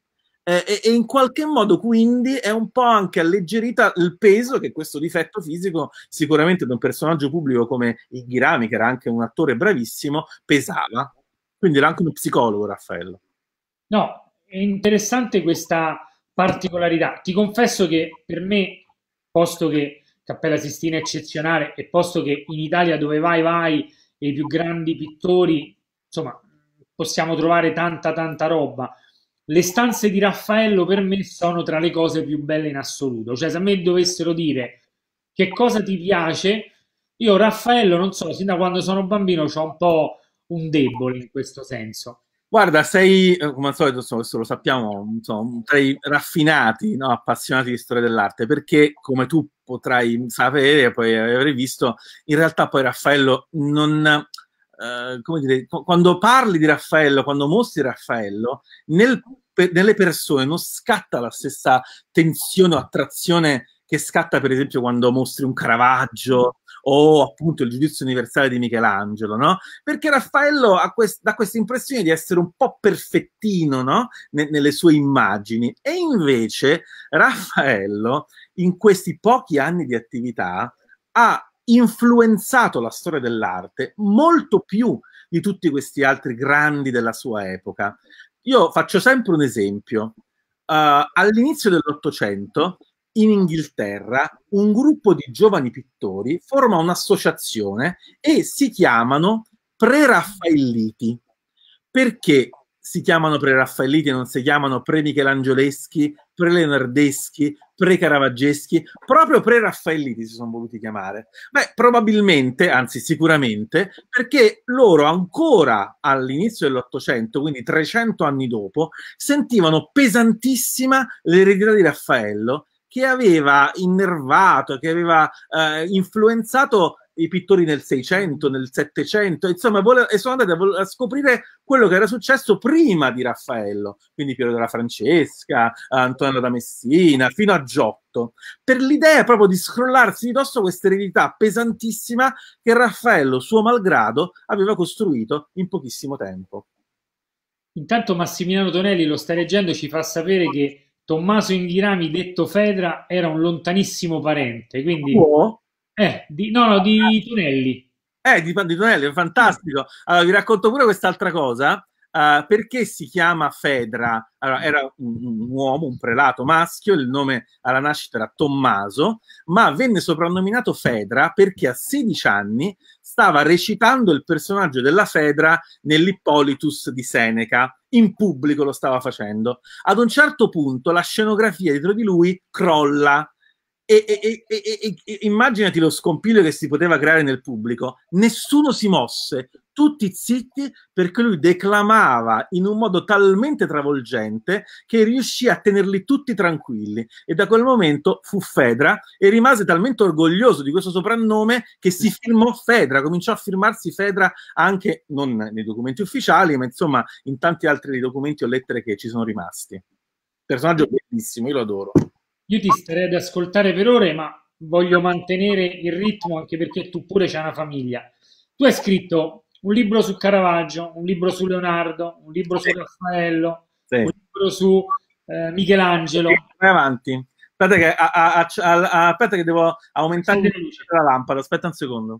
Eh, e, e, in qualche modo quindi è un po' anche alleggerita il peso che questo difetto fisico sicuramente da un personaggio pubblico come Ghirami, che era anche un attore bravissimo, pesava. Quindi era anche uno psicologo Raffaello. No, è interessante questa particolarità. Ti confesso che per me, posto che Cappella Sistina è eccezionale e posto che in Italia dove vai vai e i più grandi pittori, insomma, possiamo trovare tanta tanta roba. Le stanze di Raffaello per me sono tra le cose più belle in assoluto, cioè se a me dovessero dire che cosa ti piace, io Raffaello non so, sin da quando sono bambino ho un po' un debole in questo senso. Guarda, sei, eh, come al solito, insomma, questo lo sappiamo, insomma, tra i raffinati, no? appassionati di storia dell'arte, perché come tu potrai sapere, poi avrai visto, in realtà poi Raffaello non, eh, come dire, quando parli di Raffaello, quando mostri Raffaello, nel, per, nelle persone non scatta la stessa tensione o attrazione che scatta per esempio quando mostri un Caravaggio o appunto il giudizio universale di Michelangelo, no? Perché Raffaello ha quest- dà questa impressione di essere un po' perfettino, no? N- nelle sue immagini. E invece Raffaello, in questi pochi anni di attività, ha influenzato la storia dell'arte molto più di tutti questi altri grandi della sua epoca. Io faccio sempre un esempio. Uh, all'inizio dell'Ottocento, in Inghilterra, un gruppo di giovani pittori forma un'associazione e si chiamano Preraffaelliti. Perché si chiamano Preraffaelliti e non si chiamano Pre-Michelangioeschi, Pre-Leonardeschi, pre-caravaggeschi, proprio pre-raffaelliti si sono voluti chiamare? Beh, probabilmente, anzi sicuramente, perché loro ancora all'inizio dell'Ottocento, quindi 300 anni dopo, sentivano pesantissima l'eredità di Raffaello che aveva innervato, che aveva eh, influenzato i pittori nel 600, nel 700, insomma, vole- e sono andati a, vol- a, scoprire quello che era successo prima di Raffaello, quindi Piero della Francesca, Antonello da Messina, fino a Giotto, per l'idea proprio di scrollarsi di dosso questa eredità pesantissima che Raffaello, suo malgrado, aveva costruito in pochissimo tempo. Intanto Massimiliano Tonelli lo sta leggendo, ci fa sapere che Tommaso Inghirami, detto Fedra, era un lontanissimo parente, quindi... Oh eh, di, no, no, di Tonelli. Eh, di, di Tonelli, è fantastico. Allora, vi racconto pure quest'altra cosa. Uh, perché si chiama Fedra? Allora, era un, un, uomo, un prelato maschio, il nome alla nascita era Tommaso, ma venne soprannominato Fedra perché a 16 anni stava recitando il personaggio della Fedra nell'Ippolitus di Seneca. In pubblico lo stava facendo. Ad un certo punto la scenografia dietro di lui crolla e, e, e, e, immaginati lo scompiglio che si poteva creare nel pubblico. Nessuno si mosse, tutti zitti, perché lui declamava in un modo talmente travolgente che riuscì a tenerli tutti tranquilli. E da quel momento fu Fedra e rimase talmente orgoglioso di questo soprannome che si firmò Fedra, cominciò a firmarsi Fedra anche non nei documenti ufficiali, ma insomma in tanti altri documenti o lettere che ci sono rimasti. Personaggio bellissimo, io lo adoro. Io ti starei ad ascoltare per ore, ma voglio mantenere il ritmo anche perché tu pure c'hai una famiglia. Tu hai scritto un libro su Caravaggio, un libro su Leonardo, un libro sì. su Raffaello, sì. un libro su eh, Michelangelo. Vai avanti. Aspetta che, a, a, a, aspetta che, devo aumentare sì. la lampada, aspetta un secondo.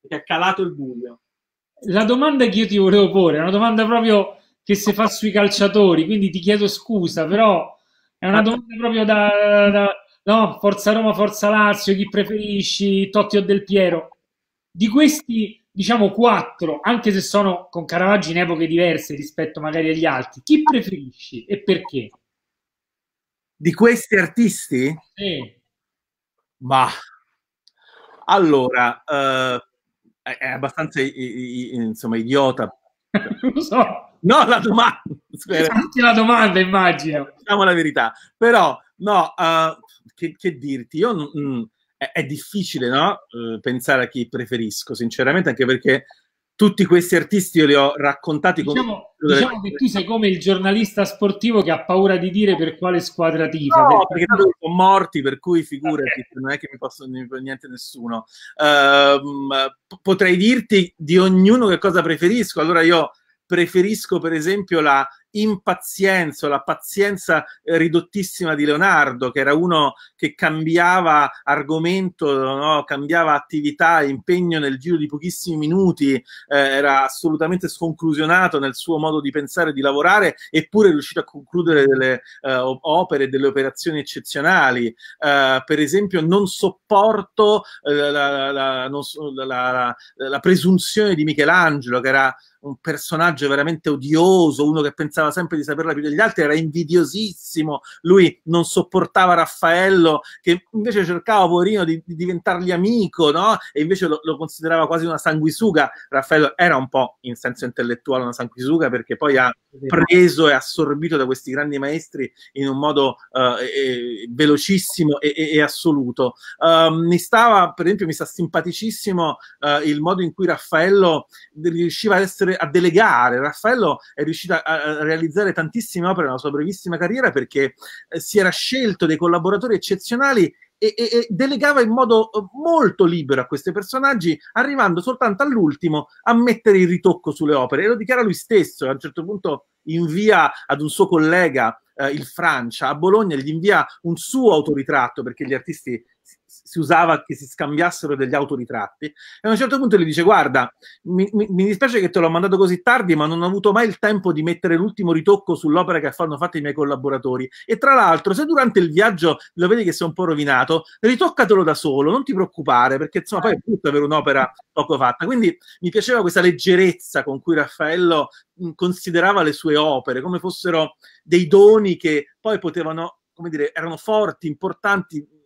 Perché è calato il buio. La domanda che io ti volevo porre è una domanda proprio che si fa sui calciatori, quindi ti chiedo scusa, però è una ah. domanda proprio da, da no, Forza Roma, Forza Lazio, chi preferisci, Totti o Del Piero. Di questi, diciamo, quattro, anche se sono con Caravaggio in epoche diverse rispetto magari agli altri, chi preferisci e perché? Di questi artisti? Sì. Ma allora, eh, è abbastanza insomma, idiota. Lo so. No, la domanda. Anche la domanda, immagino. Diciamo la verità. Però, no, uh, che, che, dirti? Io, mh, mm, mm, è, è, difficile, no? Uh, pensare a chi preferisco, sinceramente, anche perché tutti questi artisti io li ho raccontati diciamo, come... Diciamo che tu sei come il giornalista sportivo che ha paura di dire per quale squadra tifa. No, perché, perché sono morti, per cui figurati, okay. non è che mi posso niente nessuno. Uh, potrei dirti di ognuno che cosa preferisco, allora io preferisco per esempio la impazienza, la pazienza eh, ridottissima di Leonardo, che era uno che cambiava argomento, no? cambiava attività, impegno nel giro di pochissimi minuti, eh, era assolutamente sconclusionato nel suo modo di pensare e di lavorare, eppure è riuscito a concludere delle eh, opere, delle operazioni eccezionali. Eh, per esempio, non sopporto eh, la, la, non so, la, la presunzione di Michelangelo, che era un personaggio veramente odioso, uno che pensava pensava sempre di saperla più degli altri, era invidiosissimo, lui non sopportava Raffaello, che invece cercava, poverino, di, di diventargli amico, no? E invece lo, lo, considerava quasi una sanguisuga. Raffaello era un po' in senso intellettuale una sanguisuga perché poi ha preso e assorbito da questi grandi maestri in un modo uh, e, velocissimo e, e, e assoluto. Uh, mi stava, per esempio, mi sta simpaticissimo uh, il modo in cui Raffaello riusciva ad essere a delegare. Raffaello è riuscito a, a realizzare tantissime opere nella sua brevissima carriera perché eh, si era scelto dei collaboratori eccezionali e, e, e, delegava in modo eh, molto libero a questi personaggi, arrivando soltanto all'ultimo a mettere il ritocco sulle opere. E lo dichiara lui stesso, a un certo punto invia ad un suo collega eh, il Francia, a Bologna gli invia un suo autoritratto perché gli artisti si usava che si scambiassero degli autoritratti e a un certo punto gli dice guarda mi, mi, mi dispiace che te l'ho mandato così tardi ma non ho avuto mai il tempo di mettere l'ultimo ritocco sull'opera che hanno fatto i miei collaboratori e tra l'altro se durante il viaggio lo vedi che sei un po' rovinato ritoccatelo da solo non ti preoccupare perché insomma poi è brutto avere un'opera poco fatta quindi mi piaceva questa leggerezza con cui Raffaello considerava le sue opere come fossero dei doni che poi potevano come dire erano forti importanti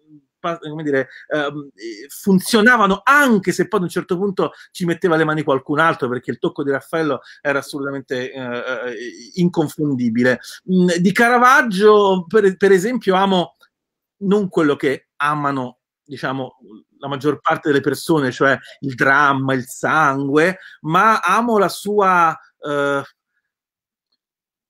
come dire, ehm, funzionavano anche se poi ad un certo punto ci metteva le mani qualcun altro perché il tocco di Raffaello era assolutamente eh, eh inconfondibile. Mm, di Caravaggio, per, per esempio, amo non quello che amano diciamo, la maggior parte delle persone, cioè il dramma, il sangue, ma amo la sua eh,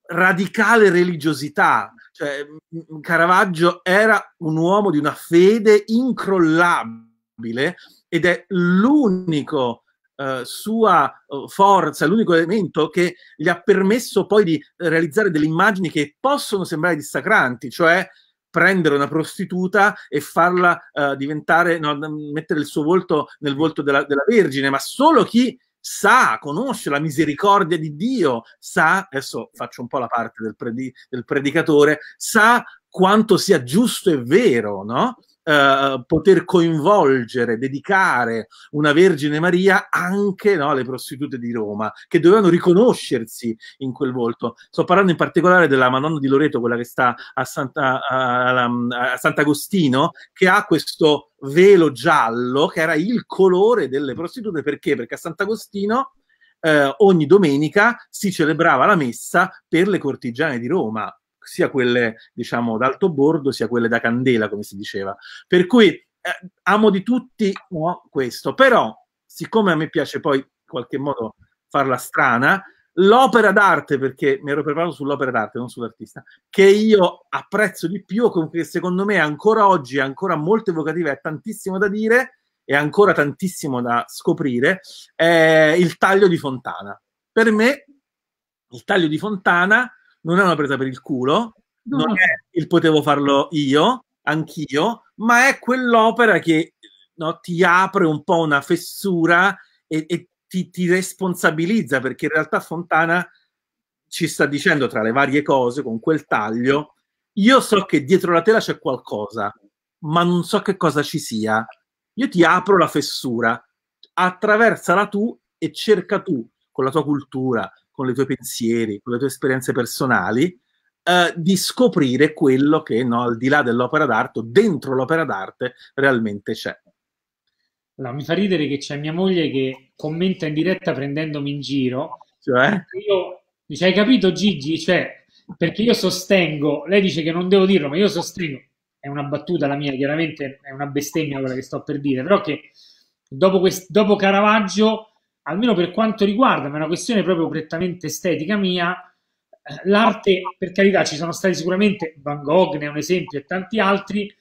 radicale religiosità, cioè, mm, Caravaggio era un uomo di una fede incrollabile ed è l'unico eh, sua eh, forza, l'unico elemento che gli ha permesso poi di realizzare delle immagini che possono sembrare dissacranti, cioè prendere una prostituta e farla eh, diventare, no, mettere il suo volto nel volto della, della Vergine, ma solo chi sa, conosce la misericordia di Dio, sa, adesso faccio un po' la parte del, predi- del predicatore, sa quanto sia giusto e vero, no? eh, poter coinvolgere, dedicare una Vergine Maria anche no, alle prostitute di Roma, che dovevano riconoscersi in quel volto. Sto parlando in particolare della Madonna di Loreto, quella che sta a, Santa, a, a Sant'Agostino, che ha questo velo giallo che era il colore delle prostitute. Perché? Perché a Sant'Agostino... Eh, ogni domenica si celebrava la messa per le cortigiane di Roma sia quelle diciamo d'alto bordo sia quelle da candela come si diceva per cui eh, amo di tutti no, questo però siccome a me piace poi in qualche modo farla strana l'opera d'arte perché mi ero preparato sull'opera d'arte non sull'artista che io apprezzo di più che secondo me ancora oggi è ancora molto evocativa e tantissimo da dire e ancora tantissimo da scoprire è il taglio di Fontana per me il taglio di Fontana non è una presa per il culo, no. non è il potevo farlo io, anch'io, ma è quell'opera che no, ti apre un po' una fessura e, e ti, ti, responsabilizza, perché in realtà Fontana ci sta dicendo tra le varie cose, con quel taglio, io so che dietro la tela c'è qualcosa, ma non so che cosa ci sia. Io ti apro la fessura, attraversala tu e cerca tu, con la tua cultura, con i tuoi pensieri, con le tue esperienze personali, eh, di scoprire quello che no, al di là dell'opera d'arte dentro l'opera d'arte realmente c'è. No, mi fa ridere che c'è mia moglie che commenta in diretta prendendomi in giro. Cioè? Io, dice, hai capito Gigi? Cioè, perché io sostengo, lei dice che non devo dirlo, ma io sostengo, è una battuta la mia, chiaramente è una bestemmia quella che sto per dire, però che dopo, quest- dopo Caravaggio almeno per quanto riguarda, ma è una questione proprio prettamente estetica mia, eh, l'arte, per carità, ci sono stati sicuramente Van Gogh, ne è un esempio, e tanti altri,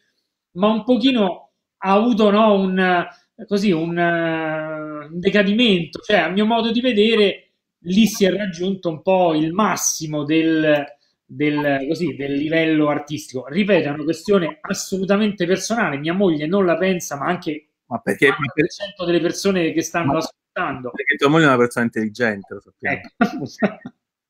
ma un pochino ha avuto no, un, eh, così, un, eh, un decadimento, cioè a mio modo di vedere lì si è raggiunto un po' il massimo del, del, così, del livello artistico. Ripeto, è una questione assolutamente personale, mia moglie non la pensa, ma anche ma perché, il per... delle persone che stanno ascoltando ascoltando. Perché tua moglie è una persona intelligente, lo sappiamo. Ecco.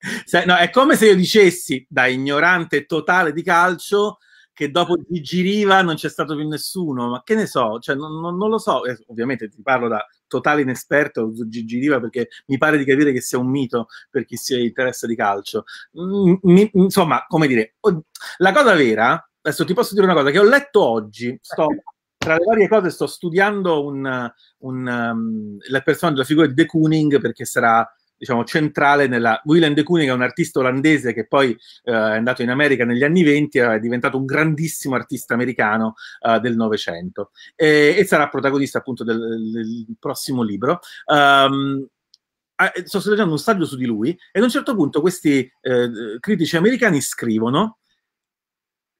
Se, no, è come se io dicessi, da ignorante totale di calcio, che dopo ah. Gigi Riva non c'è stato più nessuno, ma che ne so, cioè, non, non, non, lo so, eh, ovviamente ti parlo da totale inesperto su Gigi Riva perché mi pare di capire che sia un mito per chi si interessa di calcio. Mm, mi, insomma, come dire, la cosa vera, adesso ti posso dire una cosa che ho letto oggi, sto ecco tra le varie cose sto studiando un, un, um, la persona, la figura di De Kooning perché sarà diciamo, centrale nella... Willem de Kooning è un artista olandese che poi eh, è andato in America negli anni 20 e è diventato un grandissimo artista americano eh, del Novecento e, e, sarà protagonista appunto del, del prossimo libro. Um, sto studiando un saggio su di lui e ad un certo punto questi eh, critici americani scrivono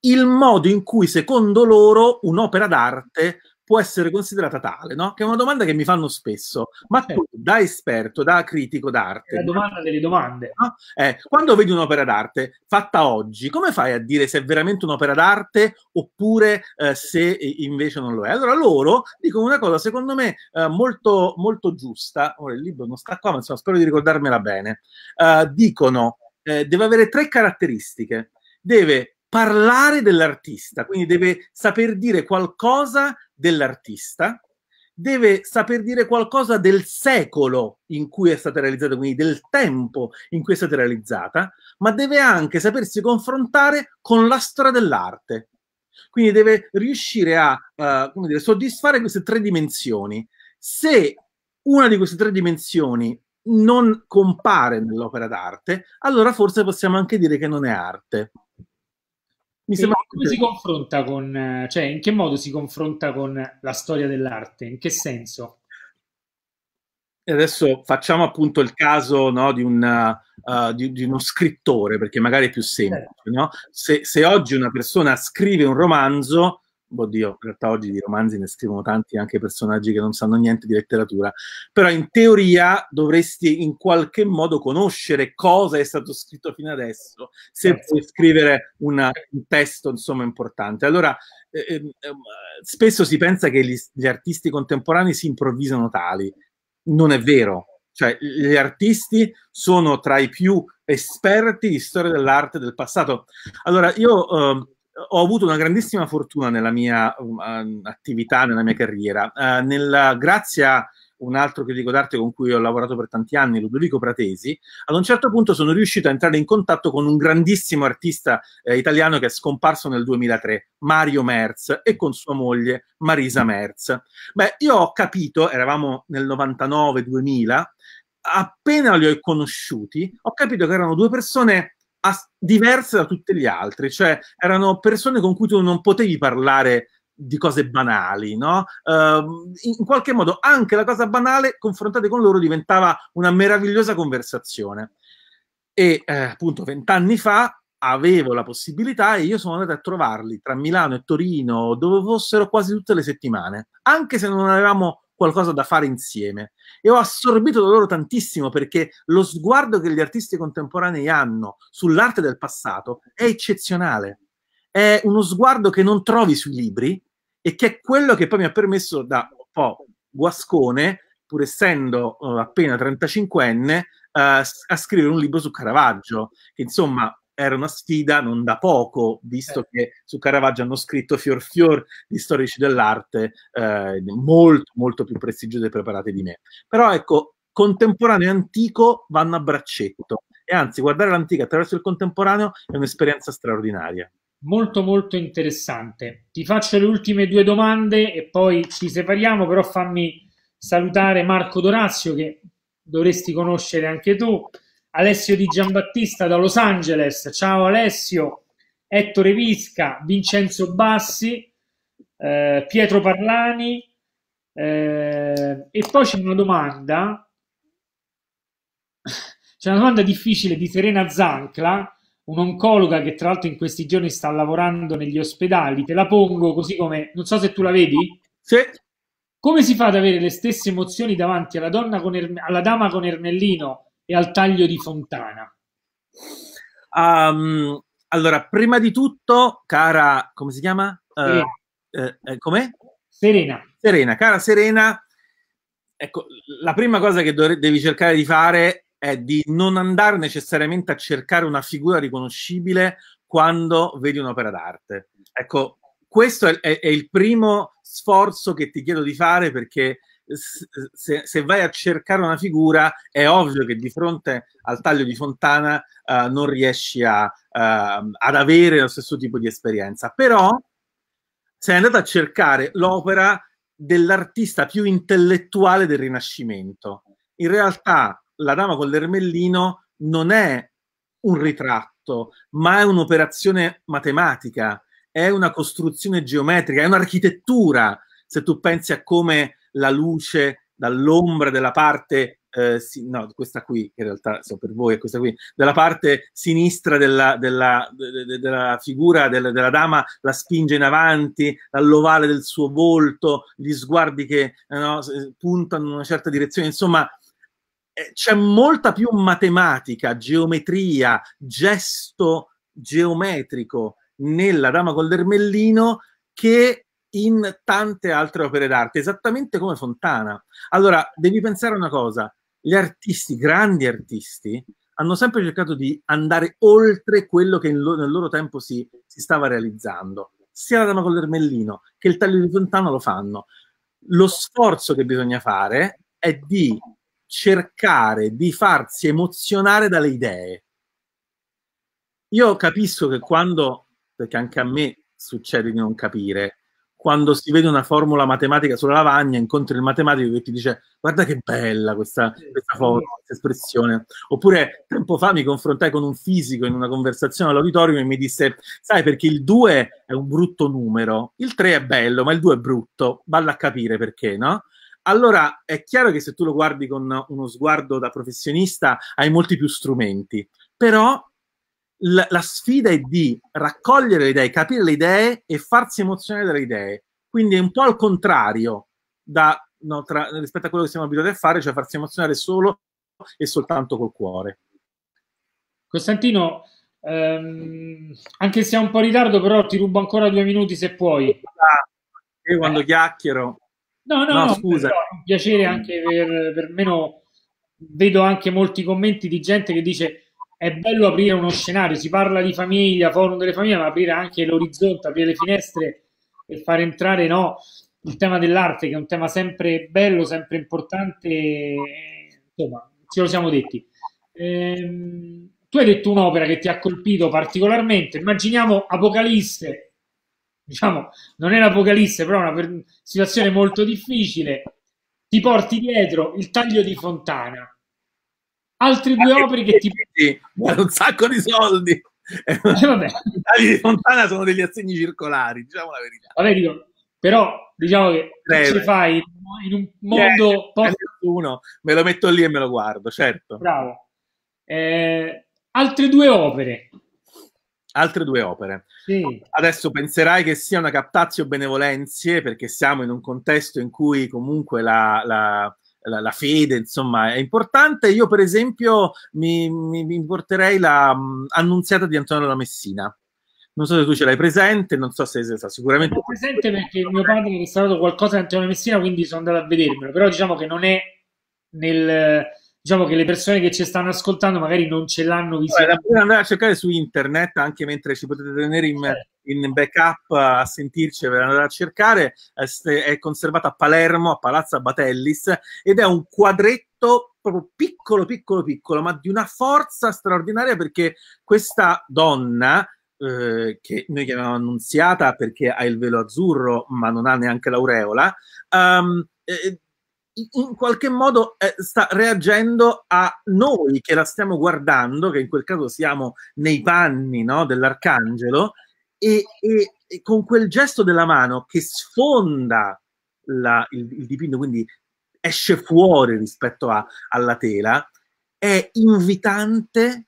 il modo in cui secondo loro un'opera d'arte può essere considerata tale, no? Che è una domanda che mi fanno spesso. Ma tu, certo. da esperto, da critico d'arte... la domanda delle domande. No? Eh, quando vedi un'opera d'arte fatta oggi, come fai a dire se è veramente un'opera d'arte oppure eh, se invece non lo è? Allora loro dicono una cosa, secondo me, eh, molto, molto giusta. Ora il libro non sta qua, ma insomma, spero di ricordarmela bene. Eh, dicono, eh, deve avere tre caratteristiche. Deve parlare dell'artista, quindi deve saper dire qualcosa dell'artista, deve saper dire qualcosa del secolo in cui è stata realizzata, quindi del tempo in cui è stata realizzata, ma deve anche sapersi confrontare con la storia dell'arte. Quindi deve riuscire a uh, dire, soddisfare queste tre dimensioni. Se una di queste tre dimensioni non compare nell'opera d'arte, allora forse possiamo anche dire che non è arte. Mi sembra come si confronta con, cioè in che modo si confronta con la storia dell'arte? In che senso? E adesso facciamo appunto il caso no, di, una, uh, di, di, uno scrittore, perché magari è più semplice. Certo. No? Se, se oggi una persona scrive un romanzo, oddio, in realtà oggi di romanzi ne scrivono tanti anche personaggi che non sanno niente di letteratura, però in teoria dovresti in qualche modo conoscere cosa è stato scritto fino adesso, se certo. puoi scrivere una, un testo insomma importante. Allora, eh, eh, spesso si pensa che gli, gli artisti contemporanei si improvvisano tali, non è vero, cioè gli artisti sono tra i più esperti di storia dell'arte del passato. Allora, io... Eh, ho avuto una grandissima fortuna nella mia uh, attività, nella mia carriera, uh, nella, grazie a un altro critico d'arte con cui ho lavorato per tanti anni, Ludovico Pratesi, ad un certo punto sono riuscito a entrare in contatto con un grandissimo artista eh, italiano che è scomparso nel 2003, Mario Merz, e con sua moglie Marisa Merz. Beh, io ho capito, eravamo nel 99-2000, appena li ho conosciuti, ho capito che erano due persone a, diverse da tutte le altre, cioè erano persone con cui tu non potevi parlare di cose banali, no? Uh, in qualche modo anche la cosa banale confrontata con loro diventava una meravigliosa conversazione. E eh, appunto vent'anni fa avevo la possibilità e io sono andato a trovarli tra Milano e Torino, dove fossero quasi tutte le settimane, anche se non avevamo qualcosa da fare insieme. E ho assorbito da loro tantissimo perché lo sguardo che gli artisti contemporanei hanno sull'arte del passato è eccezionale. È uno sguardo che non trovi sui libri e che è quello che poi mi ha permesso da un po' guascone, pur essendo uh, appena 35enne, uh, eh, a scrivere un libro su Caravaggio, che insomma era una sfida non da poco, visto eh. che su Caravaggio hanno scritto fior fior di storici dell'arte eh, molto, molto più prestigiosi e preparati di me. Però ecco, contemporaneo e antico vanno a braccetto e anzi guardare l'antica attraverso il contemporaneo è un'esperienza straordinaria. Molto molto interessante. Ti faccio le ultime due domande e poi ci separiamo, però fammi salutare Marco Dorazio che dovresti conoscere anche tu. Alessio Di Giambattista da Los Angeles, ciao Alessio, Ettore Visca, Vincenzo Bassi, eh, Pietro Parlani eh, e poi c'è una domanda, c'è una domanda difficile di Serena Zancla, un'oncologa che tra l'altro in questi giorni sta lavorando negli ospedali, te la pongo così come, non so se tu la vedi? Sì. Come si fa ad avere le stesse emozioni davanti alla, con, erm-, alla dama con Ermellino e al taglio di Fontana? Um, allora, prima di tutto, cara, come si chiama? Serena. Uh, eh, com'è? Serena. Serena, cara Serena, ecco, la prima cosa che dov- devi cercare di fare è di non andare necessariamente a cercare una figura riconoscibile quando vedi un'opera d'arte. Ecco, questo è, è, è il primo sforzo che ti chiedo di fare perché se, se, vai a cercare una figura è ovvio che di fronte al taglio di Fontana uh, non riesci a, uh, ad avere lo stesso tipo di esperienza, però sei andato a cercare l'opera dell'artista più intellettuale del Rinascimento. In realtà la dama con l'ermellino non è un ritratto, ma è un'operazione matematica, è una costruzione geometrica, è un'architettura, se tu pensi a come la luce dall'ombra della parte eh, si, no, questa qui, che in realtà so, per voi è questa qui, della parte sinistra della, della, della, della figura della, dama, la spinge in avanti, dall'ovale del suo volto, gli sguardi che eh, no, puntano in una certa direzione, insomma eh, c'è molta più matematica, geometria, gesto geometrico nella dama col dermellino che in tante altre opere d'arte, esattamente come Fontana. Allora, devi pensare a una cosa, gli artisti, grandi artisti, hanno sempre cercato di andare oltre quello che lo- nel loro tempo si, si stava realizzando. Sia la dama con l'ermellino che il taglio di Fontana lo fanno. Lo sforzo che bisogna fare è di cercare di farsi emozionare dalle idee. Io capisco che quando, perché anche a me succede di non capire, quando si vede una formula matematica sulla lavagna, incontri il matematico che ti dice guarda che bella questa, questa formula, questa espressione. Oppure tempo fa mi confrontai con un fisico in una conversazione all'auditorium e mi disse, sai perché il 2 è un brutto numero, il 3 è bello, ma il 2 è brutto, valla a capire perché, no? allora è chiaro che se tu lo guardi con uno sguardo da professionista hai molti più strumenti, però la, la sfida è di raccogliere le idee, capire le idee e farsi emozionare dalle idee. Quindi è un po' al contrario da, no, tra, rispetto a quello che siamo abituati a fare, cioè farsi emozionare solo e soltanto col cuore. Costantino, ehm, anche se è un po' in ritardo, però ti rubo ancora due minuti se puoi. Ah, io quando eh. chiacchiero. No, no, no, no scusa. Però, un piacere anche per, per meno. Vedo anche molti commenti di gente che dice è bello aprire uno scenario, si parla di famiglia, forum delle famiglie, ma aprire anche l'orizzonte, aprire le finestre e far entrare no, il tema dell'arte, che è un tema sempre bello, sempre importante, insomma, ce lo siamo detti. Ehm, tu hai detto un'opera che ti ha colpito particolarmente, immaginiamo Apocalisse, diciamo, non è l'Apocalisse, però è una situazione molto difficile, ti porti dietro il taglio di Fontana Altri due opere che ti... Sì, un sacco di soldi. Eh, I di Fontana sono degli assegni circolari, diciamo la verità. Vabbè, dico, però diciamo che Breve. se fai in un eh, mondo... Yeah, post- uno, me lo metto lì e me lo guardo, certo. Bravo. Eh, altre due opere. Altre due opere. Sì. Adesso penserai che sia una captazio benevolenzie, perché siamo in un contesto in cui comunque la, la la, la, fede, insomma, è importante. Io, per esempio, mi, mi, mi porterei la mm, di Antonio La Messina. Non so se tu ce l'hai presente, non so se, se, se sicuramente. L'ho presente perché mio padre mi ha installato qualcosa di Antonio Messina, quindi sono andato a vedermelo. Però diciamo che non è nel diciamo che le persone che ci stanno ascoltando magari non ce l'hanno visto. Allora, andare a cercare su internet anche mentre ci potete tenere in, certo in backup a sentirci per andare a cercare, è conservata a Palermo, a Palazzo Batellis, ed è un quadretto proprio piccolo, piccolo, piccolo, ma di una forza straordinaria perché questa donna, eh, che noi chiamiamo Annunziata perché ha il velo azzurro, ma non ha neanche l'aureola, um, eh, in qualche modo eh, sta reagendo a noi che la stiamo guardando, che in quel caso siamo nei panni no, dell'arcangelo, e, e, e con quel gesto della mano che sfonda la, il, il, dipinto, quindi esce fuori rispetto a, alla tela, è invitante,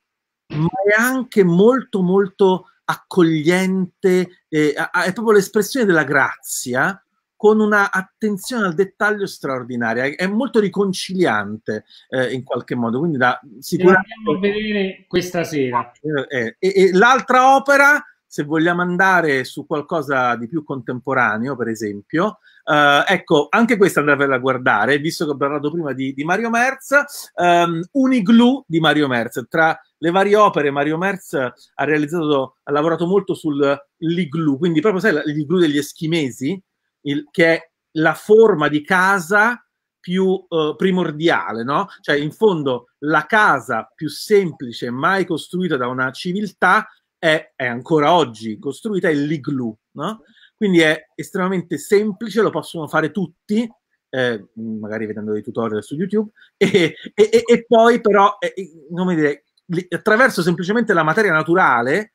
ma è anche molto, molto accogliente, eh, è proprio l'espressione della grazia con una attenzione al dettaglio straordinaria, è molto riconciliante eh, in qualche modo, quindi da sicuramente... Lo andiamo a vedere questa sera. Eh, eh e l'altra opera se vogliamo andare su qualcosa di più contemporaneo, per esempio, eh, ecco, anche questa andrà a guardare, visto che ho parlato prima di, di Mario Merz, ehm, Uniglu di Mario Merz. Tra le varie opere Mario Merz ha realizzato, ha lavorato molto sull'iglu, quindi proprio sai, l'iglu degli eschimesi, il, che è la forma di casa più eh, primordiale, no? Cioè, in fondo, la casa più semplice mai costruita da una civiltà è, è ancora oggi costruita, è l'Igloo, no? Quindi è estremamente semplice, lo possono fare tutti, eh, magari vedendo dei tutorial su YouTube, e, e, e poi però, eh, eh come dire, attraverso semplicemente la materia naturale,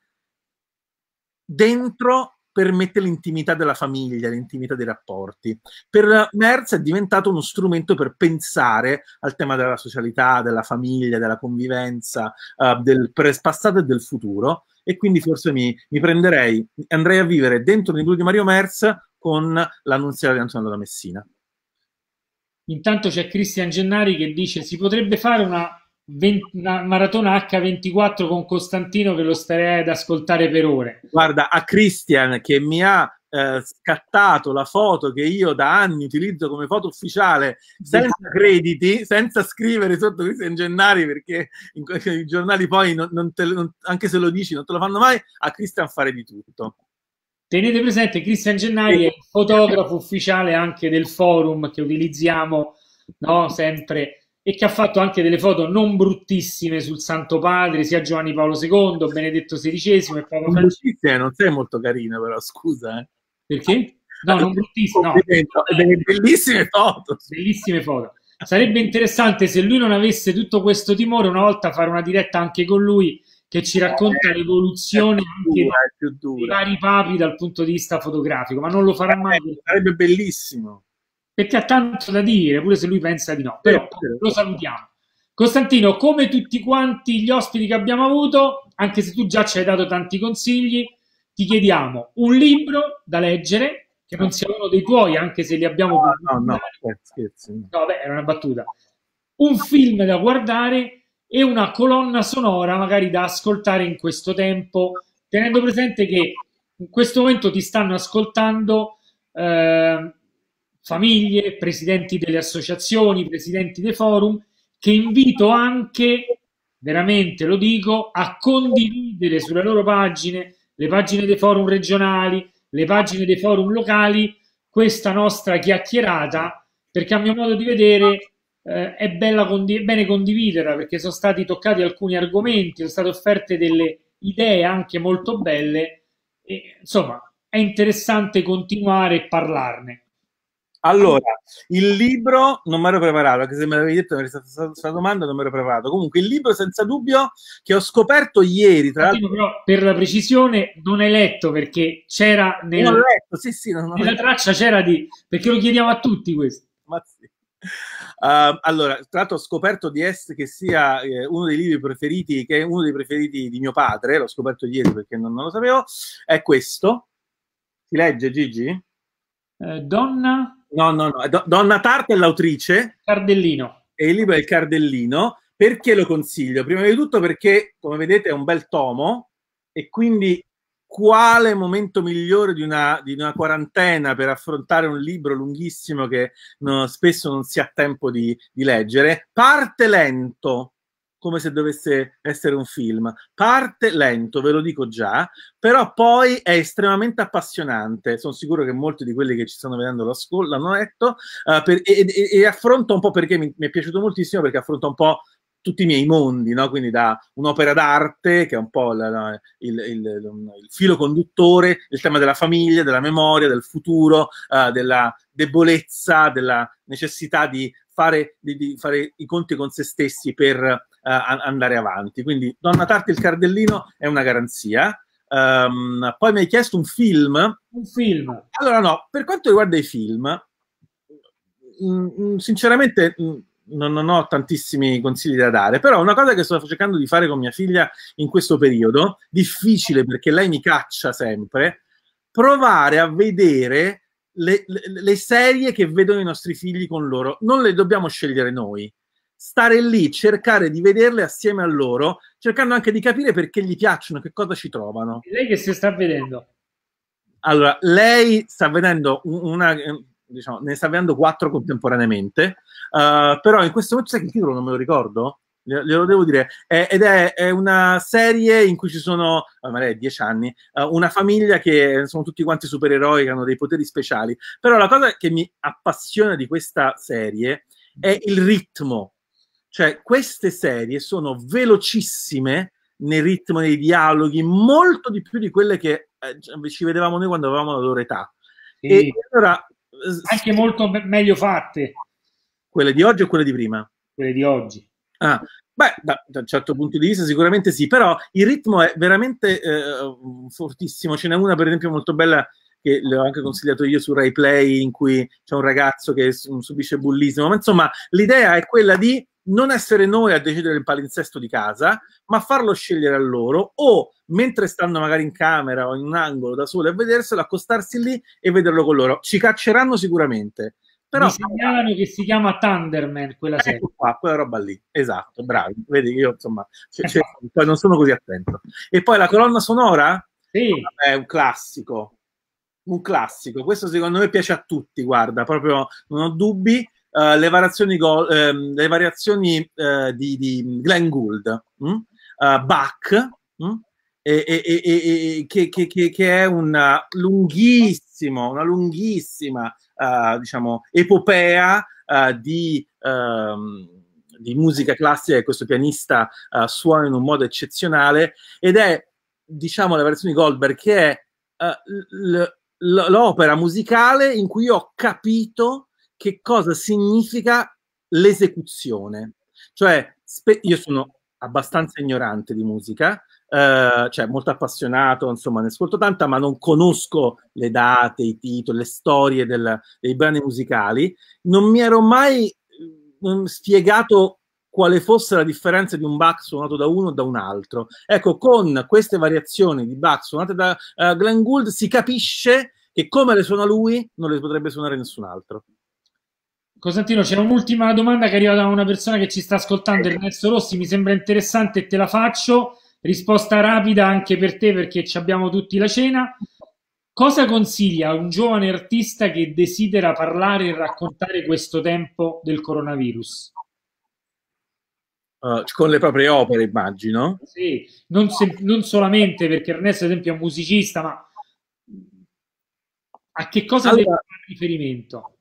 dentro permette l'intimità della famiglia, l'intimità dei rapporti. Per Merz è diventato uno strumento per pensare al tema della socialità, della famiglia, della convivenza, uh, del passato e del futuro, e quindi forse mi, mi prenderei, andrei a vivere dentro il libro di Mario Merz con l'annunziata di Antonello da Messina. Intanto c'è Cristian Gennari che dice si potrebbe fare una, 20, una, maratona H24 con Costantino che lo starei ad ascoltare per ore. Guarda, a Cristian che mi ha eh, scattato la foto che io da anni utilizzo come foto ufficiale senza crediti, senza scrivere sotto Cristian Gennari perché in, in, i giornali poi, non, non te, non, anche se lo dici, non te lo fanno mai, a Cristian fare di tutto. Tenete presente, Cristian Gennari è il fotografo ufficiale anche del forum che utilizziamo no, sempre e che ha fatto anche delle foto non bruttissime sul Santo Padre, sia Giovanni Paolo II, Benedetto XVI e Paolo Francesco. Non sei molto carino però scusa. Eh. Perché? No, non bruttissime, no. Eh, bellissime foto. Bellissime foto. Sarebbe interessante se lui non avesse tutto questo timore una volta fare una diretta anche con lui che ci racconta eh, l'evoluzione dura, anche dei vari papi dal punto di vista fotografico, ma non lo farà eh, mai. Sarebbe bellissimo. Perché ha tanto da dire, pure se lui pensa di no. Però eh, lo certo. salutiamo. Costantino, come tutti quanti gli ospiti che abbiamo avuto, anche se tu già ci hai dato tanti consigli, ti chiediamo un libro da leggere che non sia uno dei tuoi, anche se li abbiamo no, No, no, scherzi. No, vabbè, era una battuta. Un film da guardare e una colonna sonora magari da ascoltare in questo tempo, tenendo presente che in questo momento ti stanno ascoltando eh, famiglie, presidenti delle associazioni, presidenti dei forum, che invito anche, veramente lo dico, a condividere sulle loro pagine, le pagine dei forum regionali, le pagine dei forum locali, questa nostra chiacchierata, perché a mio modo di vedere eh, è, condi bene condividerla, perché sono stati toccati alcuni argomenti, sono state offerte delle idee anche molto belle, e, insomma è interessante continuare e parlarne. Allora, il libro non mi ero preparato, anche se me l'avevi detto, mi era stata questa domanda, non mi ero preparato. Comunque, il libro senza dubbio che ho scoperto ieri, tra l'altro... Però, per la precisione, non hai letto perché c'era... Nel... Non ho letto, sì, sì. Non nella letto. traccia c'era di... perché lo chiediamo a tutti questo. Ma sì. Uh, allora, tra l'altro ho scoperto di essere che sia eh, uno dei libri preferiti, che è uno dei preferiti di mio padre, l'ho scoperto ieri perché non, non lo sapevo, è questo. Si legge, Gigi? Eh, donna... No, no, no. Do- Donna Tarta è l'autrice. Cardellino. E il libro è il Cardellino. Perché lo consiglio? Prima di tutto perché, come vedete, è un bel tomo e quindi quale momento migliore di una, di una quarantena per affrontare un libro lunghissimo che no, spesso non si ha tempo di, di leggere. Parte lento, come se dovesse essere un film. Parte lento, ve lo dico già, però poi è estremamente appassionante. Sono sicuro che molti di quelli che ci stanno vedendo la scuola l'hanno letto uh, per, e, e, e, affronta un po' perché mi, mi è piaciuto moltissimo, perché affronta un po' tutti i miei mondi, no? quindi da un'opera d'arte, che è un po' la, la, il, il, il, filo conduttore, il tema della famiglia, della memoria, del futuro, uh, della debolezza, della necessità di fare, di, di fare, i conti con se stessi per eh, andare avanti. Quindi Donna Tarte il cardellino è una garanzia. Um, poi mi hai chiesto un film. Un film. Allora no, per quanto riguarda i film, mm, mm, sinceramente... Mm, non, non, ho tantissimi consigli da dare, però una cosa che sto cercando di fare con mia figlia in questo periodo, difficile perché lei mi caccia sempre, provare a vedere le, le, le serie che vedono i nostri figli con loro. Non le dobbiamo scegliere noi, stare lì, cercare di vederle assieme a loro, cercando anche di capire perché gli piacciono, che cosa ci trovano. Lei che si sta vedendo? Allora, lei sta vedendo una, ehm, diciamo, ne sta vedendo quattro contemporaneamente, uh, però in questo momento sai che il titolo non me lo ricordo? glielo devo dire, è, ed è, è, una serie in cui ci sono, ah, è dieci anni, uh, una famiglia che sono tutti quanti supereroi che hanno dei poteri speciali, però la cosa che mi appassiona di questa serie è il ritmo cioè, queste serie sono velocissime nel ritmo dei dialoghi, molto di più di quelle che eh, ci vedevamo noi quando avevamo la loro età. Sì. E allora, eh, anche molto me- meglio fatte. Quelle di oggi o quelle di prima? Quelle di oggi. Ah, beh, da, da, un certo punto di vista sicuramente sì, però il ritmo è veramente eh, fortissimo. Ce n'è una, per esempio, molto bella che le ho anche consigliato io su Rai Play, in cui c'è un ragazzo che subisce bullismo. Ma insomma, l'idea è quella di non essere noi a decidere il palinsesto di casa, ma farlo scegliere a loro o mentre stanno magari in camera o in un angolo da sole a vederselo, accostarsi lì e vederlo con loro. Ci cacceranno sicuramente. Però Mi segnalano che si chiama Thunderman quella ecco serie. Qua, quella roba lì. Esatto, bravi. Vedi, io insomma c- c- ecco. cioè, non sono così attento. E poi la colonna sonora? Sì. È un classico. Un classico. Questo secondo me piace a tutti, guarda, proprio non ho dubbi eh, le variazioni, go, ehm, le variazioni eh, di, di, Glenn Gould, mh? Mm? Eh, uh, Bach, mh? Mm? E, e, e, che, che, che, è una lunghissima, una lunghissima uh, eh, diciamo, epopea uh, di, um, di, musica classica che questo pianista uh, suona in un modo eccezionale ed è, diciamo, la versione di Goldberg che è l- l- l'opera musicale in cui ho capito che cosa significa l'esecuzione. Cioè, spe- io sono abbastanza ignorante di musica, eh, cioè molto appassionato, insomma, ne ascolto tanta, ma non conosco le date, i titoli, le storie del, dei brani musicali. Non mi ero mai mm, spiegato quale fosse la differenza di un Bach suonato da uno o da un altro. Ecco, con queste variazioni di Bach suonate da uh, Glenn Gould si capisce che come le suona lui non le potrebbe suonare nessun altro. Costantino, c'è un'ultima domanda che arriva da una persona che ci sta ascoltando, ecco. Ernesto Rossi, mi sembra interessante e te la faccio. Risposta rapida anche per te perché ci abbiamo tutti la cena. Cosa consiglia un giovane artista che desidera parlare e raccontare questo tempo del coronavirus? Uh, con le proprie opere, immagino. Sì, non, se, non solamente perché Ernesto, ad esempio, è un musicista, ma a che cosa allora, deve fare riferimento?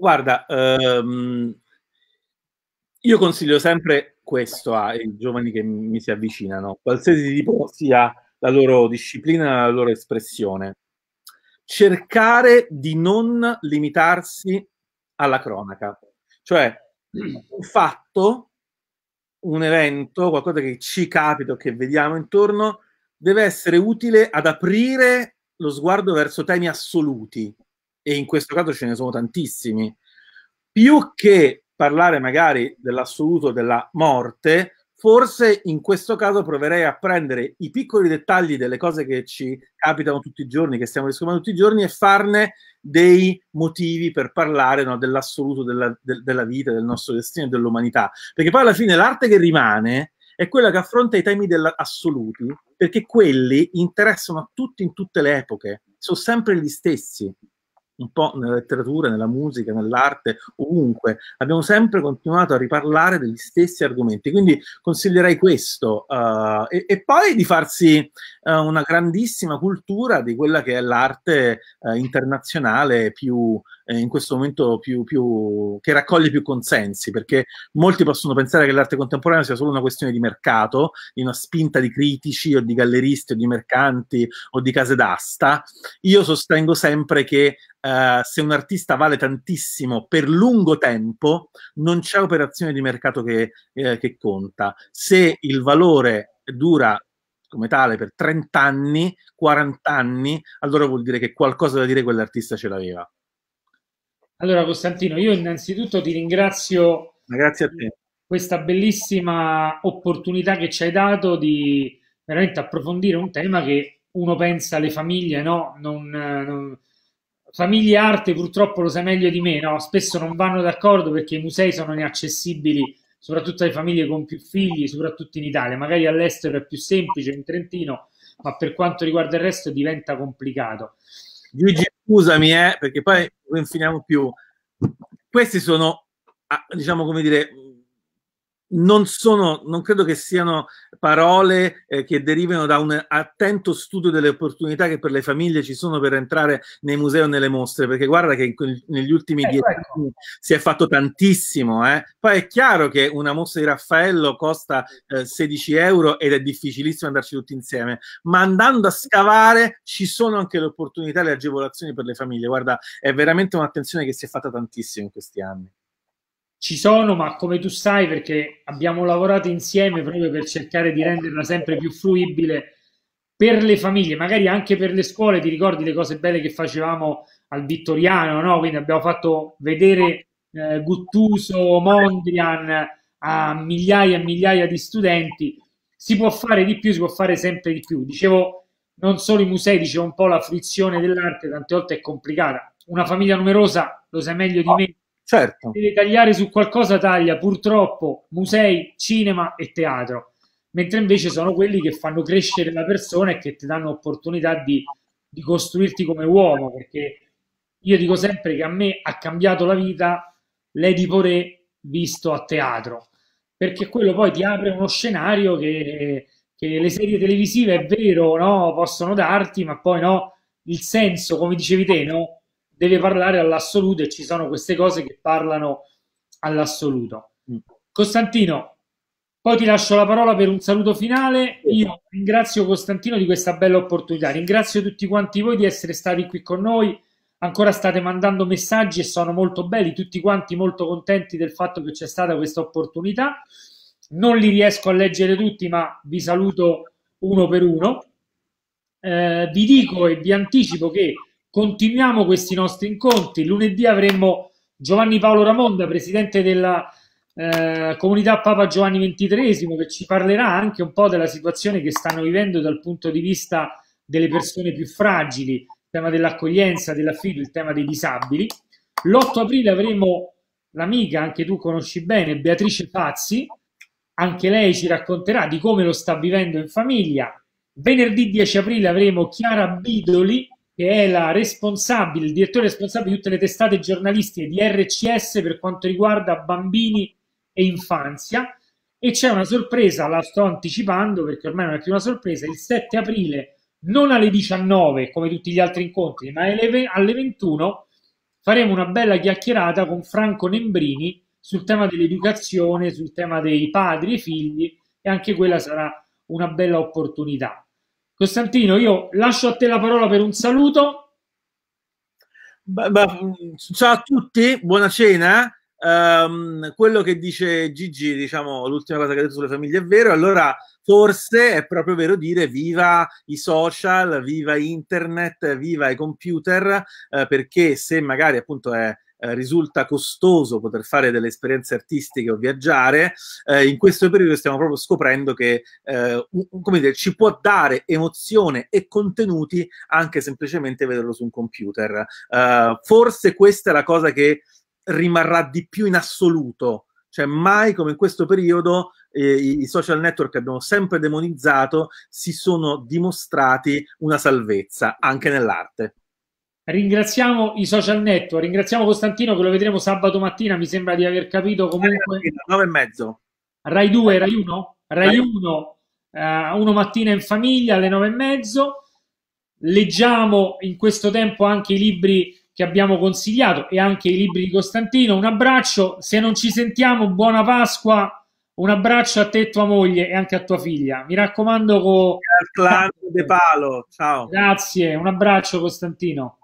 Guarda, ehm, io consiglio sempre questo ai giovani che mi si avvicinano, qualsiasi tipo sia la loro disciplina, la loro espressione. Cercare di non limitarsi alla cronaca, cioè mm. un fatto, un evento, qualcosa che ci capita, che vediamo intorno, deve essere utile ad aprire lo sguardo verso temi assoluti, e in questo caso ce ne sono tantissimi, più che parlare magari dell'assoluto della morte, forse in questo caso proverei a prendere i piccoli dettagli delle cose che ci capitano tutti i giorni, che stiamo riscoprendo tutti i giorni, e farne dei motivi per parlare no, dell'assoluto della, de, della, vita, del nostro destino e dell'umanità. Perché poi alla fine l'arte che rimane è quella che affronta i temi dell'assoluto, perché quelli interessano a tutti in tutte le epoche, sono sempre gli stessi un po' nella letteratura, nella musica, nell'arte, ovunque, abbiamo sempre continuato a riparlare degli stessi argomenti. Quindi consiglierei questo uh, e, e, poi di farsi uh, una grandissima cultura di quella che è l'arte uh, internazionale più eh, in questo momento più, più, che raccoglie più consensi, perché molti possono pensare che l'arte contemporanea sia solo una questione di mercato, di una spinta di critici o di galleristi o di mercanti o di case d'asta. Io sostengo sempre che Uh, se un artista vale tantissimo per lungo tempo, non c'è operazione di mercato che, eh, che conta. Se il valore dura come tale per 30 anni, 40 anni, allora vuol dire che qualcosa da dire quell'artista ce l'aveva. Allora Costantino, io innanzitutto ti ringrazio Grazie a te. questa bellissima opportunità che ci hai dato di veramente approfondire un tema che uno pensa alle famiglie, no? Non, non... Famiglie arte purtroppo lo sai meglio di me, no? Spesso non vanno d'accordo perché i musei sono inaccessibili soprattutto alle famiglie con più figli, soprattutto in Italia. Magari all'estero è più semplice, in Trentino, ma per quanto riguarda il resto diventa complicato. Gigi, scusami, eh, perché poi non finiamo più. Questi sono, ah, diciamo come dire, non sono, non credo che siano parole eh, che derivano da un attento studio delle opportunità che per le famiglie ci sono per entrare nei musei o nelle mostre, perché guarda che in, negli ultimi eh, dieci ecco. anni si è fatto tantissimo. Eh. Poi è chiaro che una mostra di Raffaello costa 16 eh, euro ed è difficilissimo andarci tutti insieme, ma andando a scavare ci sono anche le opportunità e le agevolazioni per le famiglie. Guarda, è veramente un'attenzione che si è fatta tantissimo in questi anni. Ci sono, ma come tu sai, perché abbiamo lavorato insieme proprio per cercare di renderla sempre più fruibile per le famiglie, magari anche per le scuole. Ti ricordi le cose belle che facevamo al Vittoriano, no? Quindi abbiamo fatto vedere eh, Guttuso, Mondrian a migliaia e migliaia di studenti. Si può fare di più, si può fare sempre di più. Dicevo, non solo i musei, dicevo un po' la frizione dell'arte tante volte è complicata. Una famiglia numerosa, lo sai meglio di me, Certo. Deve tagliare su qualcosa, taglia purtroppo musei, cinema e teatro, mentre invece sono quelli che fanno crescere la persona e che ti danno opportunità di, di costruirti come uomo, perché io dico sempre che a me ha cambiato la vita l'Edipo Re visto a teatro, perché quello poi ti apre uno scenario che, che le serie televisive è vero, no, possono darti, ma poi no, il senso, come dicevi te, no? deve parlare all'assoluto e ci sono queste cose che parlano all'assoluto. Mm. Costantino, poi ti lascio la parola per un saluto finale. Io ringrazio Costantino di questa bella opportunità, ringrazio tutti quanti voi di essere stati qui con noi. Ancora state mandando messaggi e sono molto belli, tutti quanti molto contenti del fatto che c'è stata questa opportunità. Non li riesco a leggere tutti, ma vi saluto uno per uno. Eh, vi dico e vi anticipo che continuiamo questi nostri incontri. Lunedì avremo Giovanni Paolo Ramonda, presidente della eh, comunità Papa Giovanni XXIII, che ci parlerà anche un po' della situazione che stanno vivendo dal punto di vista delle persone più fragili, il tema dell'accoglienza, dell'affido, il tema dei disabili. L'8 aprile avremo l'amica, anche tu conosci bene, Beatrice Pazzi, anche lei ci racconterà di come lo sta vivendo in famiglia. Venerdì 10 aprile avremo Chiara Bidoli, che è la responsabile, il direttore responsabile di tutte le testate giornalistiche di RCS per quanto riguarda bambini e infanzia. E c'è una sorpresa, la sto anticipando perché ormai non è più una sorpresa, il 7 aprile, non alle 19 come tutti gli altri incontri, ma alle 21 faremo una bella chiacchierata con Franco Nembrini sul tema dell'educazione, sul tema dei padri e figli e anche quella sarà una bella opportunità. Costantino, io lascio a te la parola per un saluto. Bah, bah, ciao a tutti, buona cena. Um, quello che dice Gigi, diciamo l'ultima cosa che ha detto sulle famiglie è vero, allora forse è proprio vero dire viva i social, viva internet, viva i computer, eh, perché se magari appunto è eh, risulta costoso poter fare delle esperienze artistiche o viaggiare, eh, in questo periodo stiamo proprio scoprendo che eh, come dire, ci può dare emozione e contenuti anche semplicemente vederlo su un computer. Eh, forse questa è la cosa che rimarrà di più in assoluto, cioè mai come in questo periodo eh, i, social network che abbiamo sempre demonizzato si sono dimostrati una salvezza anche nell'arte. Ringraziamo i social network, ringraziamo Costantino che lo vedremo sabato mattina, mi sembra di aver capito comunque. 9 e mezzo. Rai 2, Rai 1? Rai 1, eh, uno mattina in famiglia alle 9 e mezzo. Leggiamo in questo tempo anche i libri che abbiamo consigliato e anche i libri di Costantino. Un abbraccio, se non ci sentiamo, buona Pasqua. Un abbraccio a te e tua moglie e anche a tua figlia. Mi raccomando, con... Clan De Palo. Ciao. Grazie, un abbraccio Costantino.